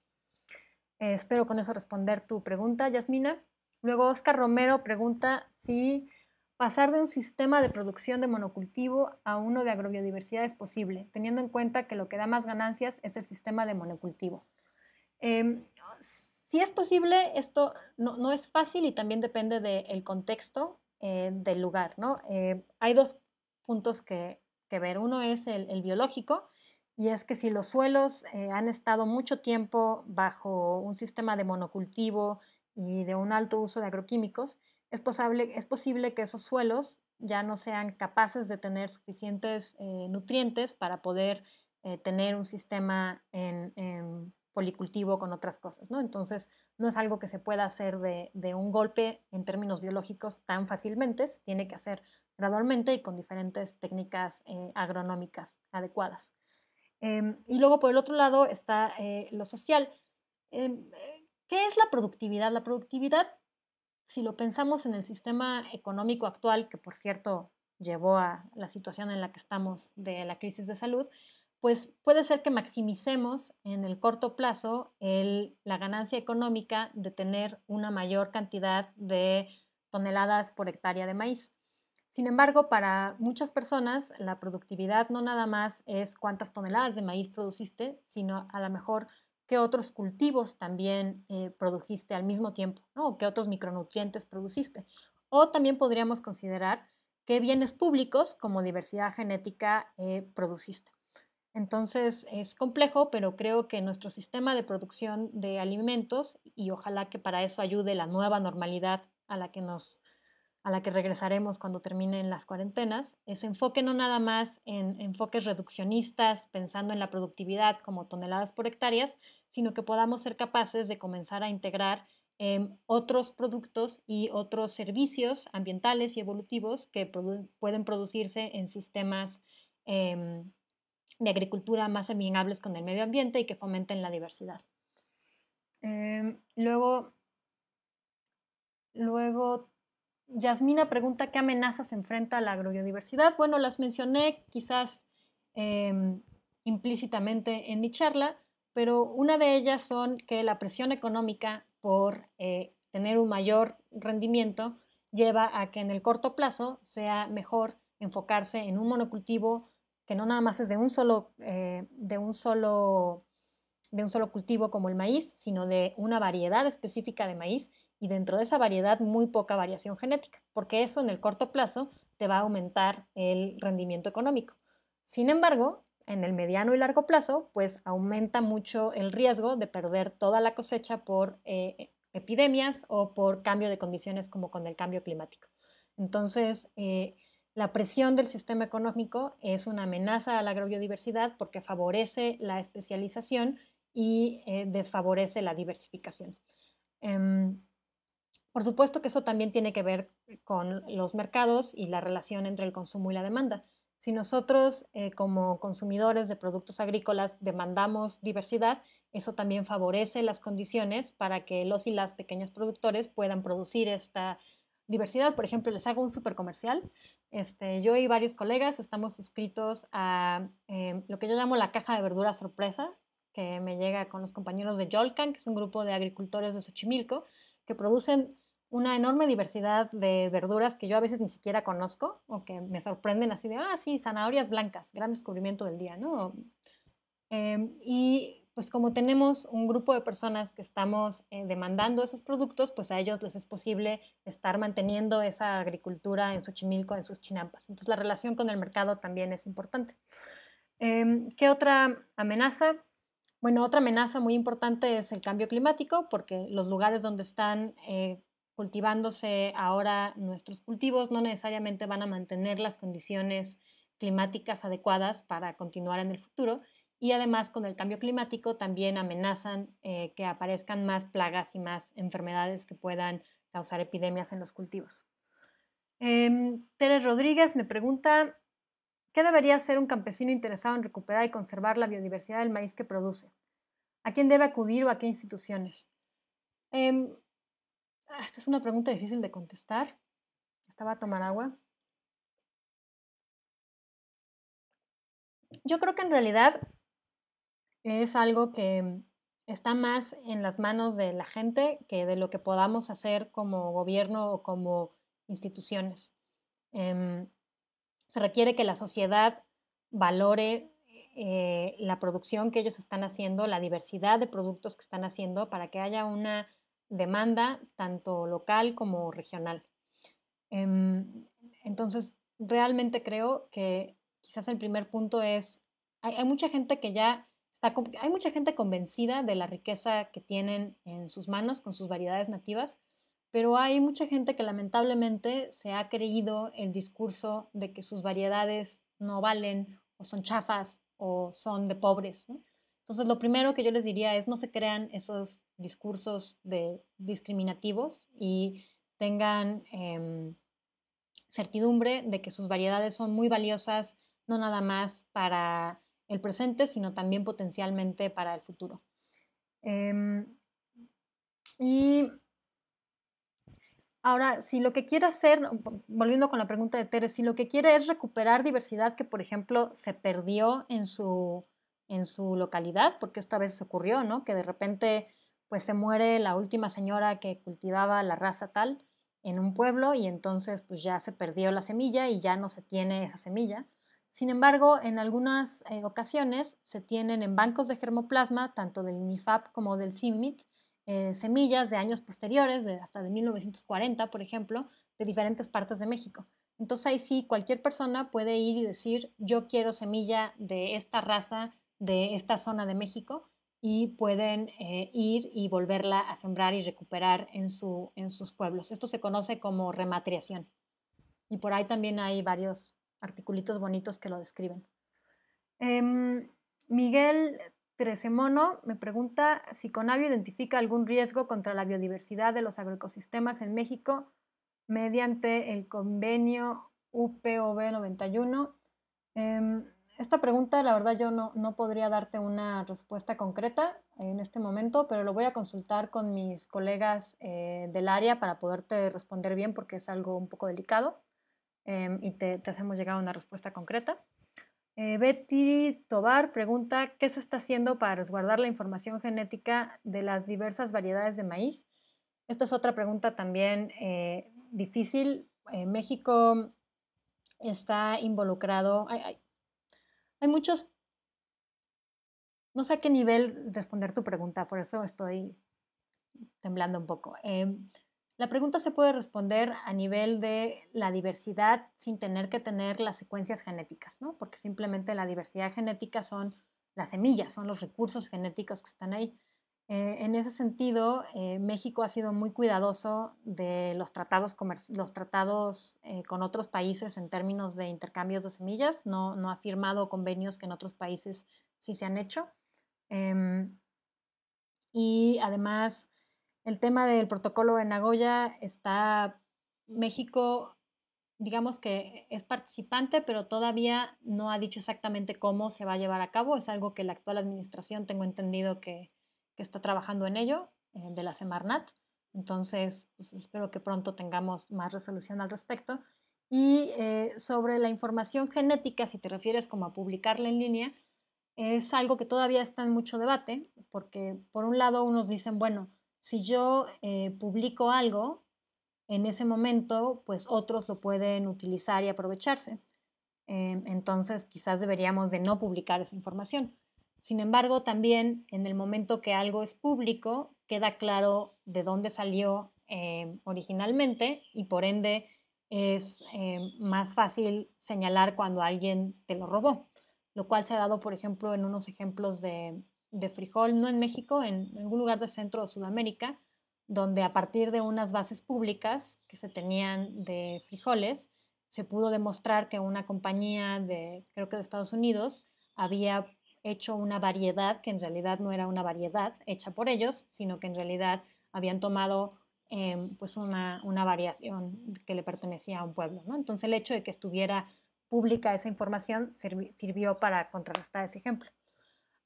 [SPEAKER 1] Eh, espero con eso responder tu pregunta, Yasmina. Luego, Oscar Romero pregunta si pasar de un sistema de producción de monocultivo a uno de agrobiodiversidad es posible, teniendo en cuenta que lo que da más ganancias es el sistema de monocultivo. Em, si es posible, esto no, no, es fácil y también depende del contexto eh, del lugar. ¿no? hay dos puntos que, ver. Uno es el, biológico, y es que si los suelos eh, han estado mucho tiempo bajo un sistema de monocultivo y de un alto uso de agroquímicos, es posible, es posible que esos suelos ya no sean capaces de tener suficientes eh, nutrientes para poder eh, tener un sistema en, policultivo con otras cosas, ¿no? Entonces, no es algo que se pueda hacer de, de, un golpe en términos biológicos tan fácilmente, tiene que hacer gradualmente y con diferentes técnicas eh, agronómicas adecuadas. Em, y luego por el otro lado está eh, lo social. Em, eh, ¿Qué es la productividad? La productividad, si lo pensamos en el sistema económico actual, que por cierto llevó a la situación en la que estamos de la crisis de salud, pues puede ser que maximicemos en el corto plazo la ganancia económica de tener una mayor cantidad de toneladas por hectárea de maíz. Sin embargo, para muchas personas la productividad no nada más es cuántas toneladas de maíz produciste, sino a lo mejor qué otros cultivos también eh, produjiste al mismo tiempo, o qué otros micronutrientes produciste. O también podríamos considerar qué bienes públicos como diversidad genética eh, produciste. Entonces es complejo, pero creo que nuestro sistema de producción de alimentos, y ojalá que para eso ayude la nueva normalidad a la que nos a la que regresaremos cuando terminen las cuarentenas, ese enfoque no nada más en enfoques reduccionistas, pensando en la productividad como toneladas por hectáreas, sino que podamos ser capaces de comenzar a integrar em, otros productos y otros servicios ambientales y evolutivos que pueden producirse en sistemas em, de agricultura más amigables con el medio ambiente y que fomenten la diversidad. Em, luego, luego Yasmina pregunta qué amenazas enfrenta la agrobiodiversidad. Bueno, las mencioné quizás em, implícitamente en mi charla, pero una de ellas son que la presión económica por eh, tener un mayor rendimiento lleva a que en el corto plazo sea mejor enfocarse en un monocultivo que no nada más es de eh, de un solo cultivo como el maíz, sino de una variedad específica de maíz y dentro de esa variedad muy poca variación genética, porque eso en el corto plazo te va a aumentar el rendimiento económico. Sin embargo, en el mediano y largo plazo, pues aumenta mucho el riesgo de perder toda la cosecha por eh, epidemias o por cambio de condiciones como con el cambio climático. Entonces, eh, la presión del sistema económico es una amenaza a la agrobiodiversidad porque favorece la especialización y eh, desfavorece la diversificación. Em, por supuesto que eso también tiene que ver con los mercados y la relación entre el consumo y la demanda. Si nosotros eh, como consumidores de productos agrícolas demandamos diversidad, eso también favorece las condiciones para que los y las pequeños productores puedan producir esta diversidad. Por ejemplo, les hago un super comercial. Este, yo y varios colegas estamos suscritos a eh, lo que yo llamo la caja de verduras sorpresa, que me llega con los compañeros de Yolcan, que es un grupo de agricultores de Xochimilco que producen una enorme diversidad de verduras que yo a veces ni siquiera conozco o que me sorprenden así de, ah, sí, zanahorias blancas, gran descubrimiento del día, ¿no? Em, y pues como tenemos un grupo de personas que estamos eh, demandando esos productos, pues a ellos les es posible estar manteniendo esa agricultura en Xochimilco, en sus chinampas. Entonces la relación con el mercado también es importante. Eh, ¿Qué otra amenaza? Bueno, otra amenaza muy importante es el cambio climático, porque los lugares donde están eh, cultivándose ahora nuestros cultivos no necesariamente van a mantener las condiciones climáticas adecuadas para continuar en el futuro. Y además con el cambio climático también amenazan eh, que aparezcan más plagas y más enfermedades que puedan causar epidemias en los cultivos. Eh, em, Teres Rodríguez me pregunta, ¿Qué debería hacer un campesino interesado en recuperar y conservar la biodiversidad del maíz que produce? ¿A quién debe acudir o a qué instituciones? Eh, esta es una pregunta difícil de contestar. Estaba a tomar agua. Yo creo que en realidad es algo que está más en las manos de la gente que de lo que podamos hacer como gobierno o como instituciones. Em, se requiere que la sociedad valore eh, la producción que ellos están haciendo, la diversidad de productos que están haciendo para que haya una demanda tanto local como regional. Em, entonces, realmente creo que quizás el primer punto es, hay, mucha gente que ya está, hay mucha gente convencida de la riqueza que tienen en sus manos con sus variedades nativas, pero hay mucha gente que lamentablemente se ha creído el discurso de que sus variedades no valen o son chafas o son de pobres. Entonces, lo primero que yo les diría es no se crean esos discursos de discriminativos y tengan em, certidumbre de que sus variedades son muy valiosas, no nada más para el presente, sino también potencialmente para el futuro. Em, y Ahora, si lo que quiere hacer, volviendo con la pregunta de Teres, si lo que quiere es recuperar diversidad que, por ejemplo, se perdió en su, en su localidad, porque esta vez ocurrió, ¿no? Que de repente pues se muere la última señora que cultivaba la raza tal en un pueblo y entonces pues ya se perdió la semilla y ya no se tiene esa semilla. Sin embargo, en algunas eh, ocasiones se tienen en bancos de germoplasma, tanto del NIFAP como del CIMIT, eh, semillas de años posteriores, de, hasta de 1940, por ejemplo, de diferentes partes de México. Entonces ahí sí, cualquier persona puede ir y decir, yo quiero semilla de esta raza, de esta zona de México, y pueden eh, ir y volverla a sembrar y recuperar en, su, en sus pueblos. Esto se conoce como rematriación. Y por ahí también hay varios articulitos bonitos que lo describen. Em, Miguel 13mono me pregunta si Conavio identifica algún riesgo contra la biodiversidad de los agroecosistemas en México mediante el convenio UPOB 91. Em, esta pregunta, la verdad, yo no, no, podría darte una respuesta concreta en este momento, pero lo voy a consultar con mis colegas eh, del área para poderte responder bien porque es algo un poco delicado em, y te, te hacemos llegar una respuesta concreta. Eh, Betty Tobar pregunta, ¿qué se está haciendo para resguardar la información genética de las diversas variedades de maíz? Esta es otra pregunta también eh, difícil. Eh, México está involucrado. Hay, hay, muchos... No sé a qué nivel responder tu pregunta, por eso estoy temblando un poco. Em, la pregunta se puede responder a nivel de la diversidad sin tener que tener las secuencias genéticas, ¿no? Porque simplemente la diversidad genética son las semillas, son los recursos genéticos que están ahí. Eh, en ese sentido, eh, México ha sido muy cuidadoso de los tratados, los tratados eh, con otros países en términos de intercambios de semillas. No, no ha firmado convenios que en otros países sí se han hecho. Em, y además el tema del protocolo de Nagoya está México, digamos que es participante, pero todavía no ha dicho exactamente cómo se va a llevar a cabo. Es algo que la actual administración, tengo entendido que, está trabajando en ello, eh, de la Semarnat. Entonces, pues, espero que pronto tengamos más resolución al respecto. Y eh, sobre la información genética, si te refieres como a publicarla en línea, es algo que todavía está en mucho debate, porque por un lado unos dicen, bueno, si yo eh, publico algo, en ese momento, pues otros lo pueden utilizar y aprovecharse. Em, entonces, quizás deberíamos de no publicar esa información. Sin embargo, también en el momento que algo es público, queda claro de dónde salió em, originalmente y por ende es em, más fácil señalar cuando alguien te lo robó, lo cual se ha dado, por ejemplo, en unos ejemplos de de frijol, no en México, en algún lugar de Centro o Sudamérica, donde a partir de unas bases públicas que se tenían de frijoles, se pudo demostrar que una compañía de, creo que de Estados Unidos, había hecho una variedad que en realidad no era una variedad hecha por ellos, sino que en realidad habían tomado em, pues una, una, variación que le pertenecía a un pueblo. ¿no? Entonces el hecho de que estuviera pública esa información sirvió para contrarrestar ese ejemplo.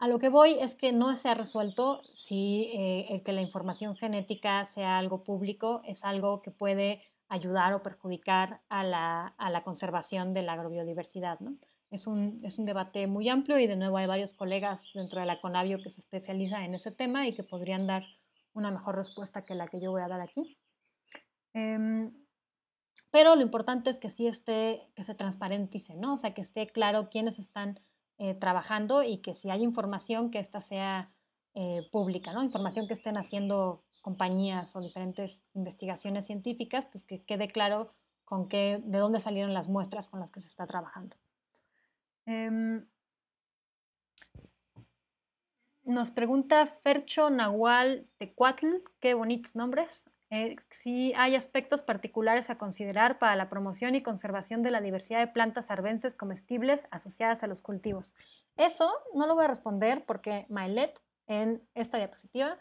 [SPEAKER 1] A lo que voy es que no se ha resuelto si eh, el que la información genética sea algo público es algo que puede ayudar o perjudicar a la, conservación de la agrobiodiversidad. ¿no? Es, un, es un debate muy amplio y de nuevo hay varios colegas dentro de la Conavio que se especializa en ese tema y que podrían dar una mejor respuesta que la que yo voy a dar aquí. Em, pero lo importante es que sí esté, que se transparentice, ¿no? O sea, que esté claro quiénes están eh, trabajando y que si hay información que esta sea eh, pública, ¿no? Información que estén haciendo compañías o diferentes investigaciones científicas, pues que quede claro con qué, de dónde salieron las muestras con las que se está trabajando. Em, nos pregunta Fercho Nahual Tecuatl, qué bonitos nombres, eh, si hay aspectos particulares a considerar para la promoción y conservación de la diversidad de plantas arbenses comestibles asociadas a los cultivos. Eso no lo voy a responder porque Mailet en esta diapositiva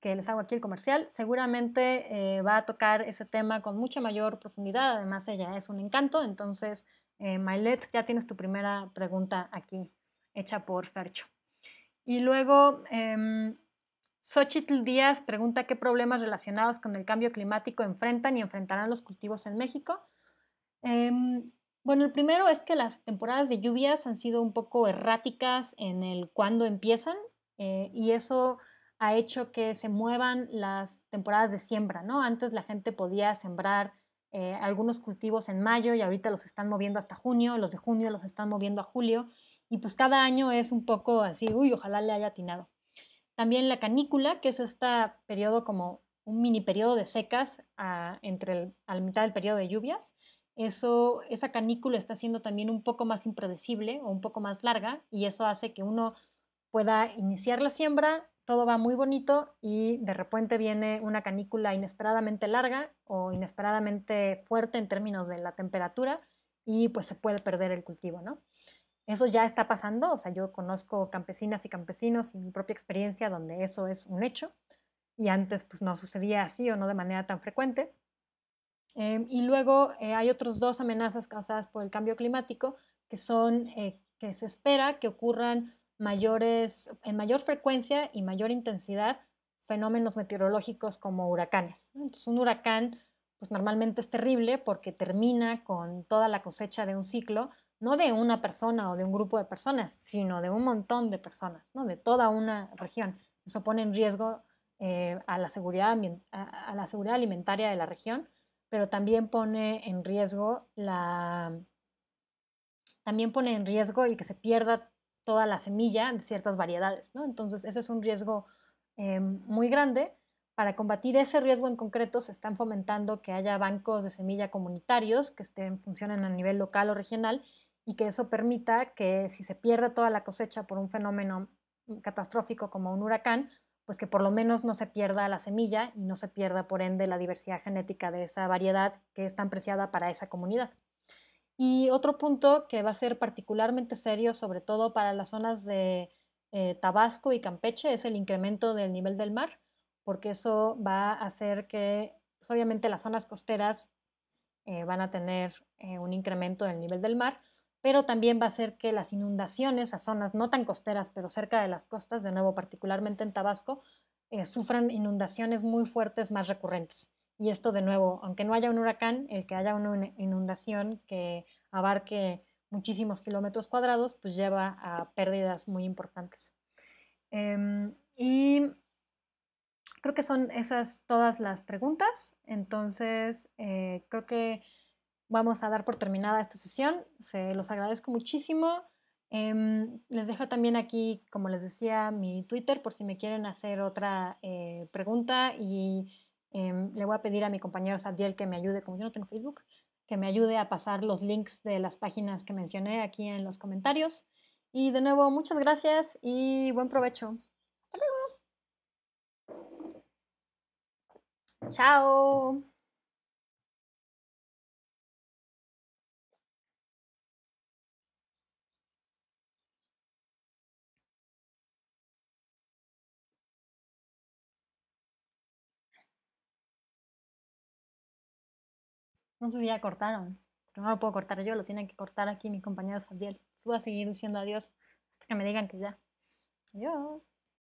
[SPEAKER 1] que les hago aquí el comercial, seguramente eh, va a tocar ese tema con mucha mayor profundidad. Además, ella es un encanto. Entonces, eh, Mailet, ya tienes tu primera pregunta aquí, hecha por Fercho. Y luego, em, Xochitl Díaz pregunta qué problemas relacionados con el cambio climático enfrentan y enfrentarán los cultivos en México. Em, bueno, el primero es que las temporadas de lluvias han sido un poco erráticas en el cuándo empiezan eh, y eso ha hecho que se muevan las temporadas de siembra, ¿no? Antes la gente podía sembrar eh, algunos cultivos en mayo y ahorita los están moviendo hasta junio, los de junio los están moviendo a julio y pues cada año es un poco así, uy, ojalá le haya atinado. También la canícula, que es este periodo como un mini periodo de secas a, entre la mitad del periodo de lluvias. Eso, esa canícula está siendo también un poco más impredecible o un poco más larga y eso hace que uno pueda iniciar la siembra, todo va muy bonito y de repente viene una canícula inesperadamente larga o inesperadamente fuerte en términos de la temperatura y pues se puede perder el cultivo, ¿no? eso ya está pasando, o sea, yo conozco campesinas y campesinos y mi propia experiencia donde eso es un hecho y antes pues no sucedía así o no de manera tan frecuente. Em, y luego eh, hay otras dos amenazas causadas por el cambio climático que son eh, que se espera que ocurran en mayor frecuencia y mayor intensidad fenómenos meteorológicos como huracanes. un huracán pues normalmente es terrible porque termina con toda la cosecha de un ciclo, no de una persona o de un grupo de personas, sino de un montón de personas, ¿no? de toda una región. Eso pone en riesgo eh, a, la seguridad, a, la seguridad alimentaria de la región, pero también pone en riesgo la también pone en riesgo el que se pierda toda la semilla de ciertas variedades, Entonces, ese es un riesgo eh, muy grande. Para combatir ese riesgo en concreto, se están fomentando que haya bancos de semilla comunitarios que estén, funcionen a nivel local o regional y que eso permita que si se pierda toda la cosecha por un fenómeno mm, catastrófico como un huracán, pues que por lo menos no se pierda la semilla y no se pierda por ende la diversidad genética de esa variedad que es tan preciada para esa comunidad. Y otro punto que va a ser particularmente serio, sobre todo para las zonas de eh, Tabasco y Campeche, es el incremento del nivel del mar, porque eso va a hacer que, pues, obviamente, las zonas costeras eh, van a tener eh, un incremento del nivel del mar, pero también va a ser que las inundaciones a zonas no tan costeras, pero cerca de las costas, de nuevo particularmente en Tabasco, eh, sufran inundaciones muy fuertes más recurrentes. Y esto de nuevo, aunque no haya un huracán, el que haya una inundación que abarque muchísimos kilómetros cuadrados, pues lleva a pérdidas muy importantes. Em, y creo que son esas todas las preguntas. Entonces, eh, creo que vamos a dar por terminada esta sesión. Se los agradezco muchísimo. Em, les dejo también aquí, como les decía, mi Twitter por si me quieren hacer otra eh, pregunta y em, le voy a pedir a mi compañero Sadiel que me ayude, como yo no tengo Facebook, que me ayude a pasar los links de las páginas que mencioné aquí en los comentarios. Y de nuevo, muchas gracias y buen provecho. Hasta luego. Chao. No sé si ya cortaron, pero no lo puedo cortar yo, lo tienen que cortar aquí mi compañero Sabiel. Voy a seguir diciendo adiós hasta que me digan que ya. Adiós.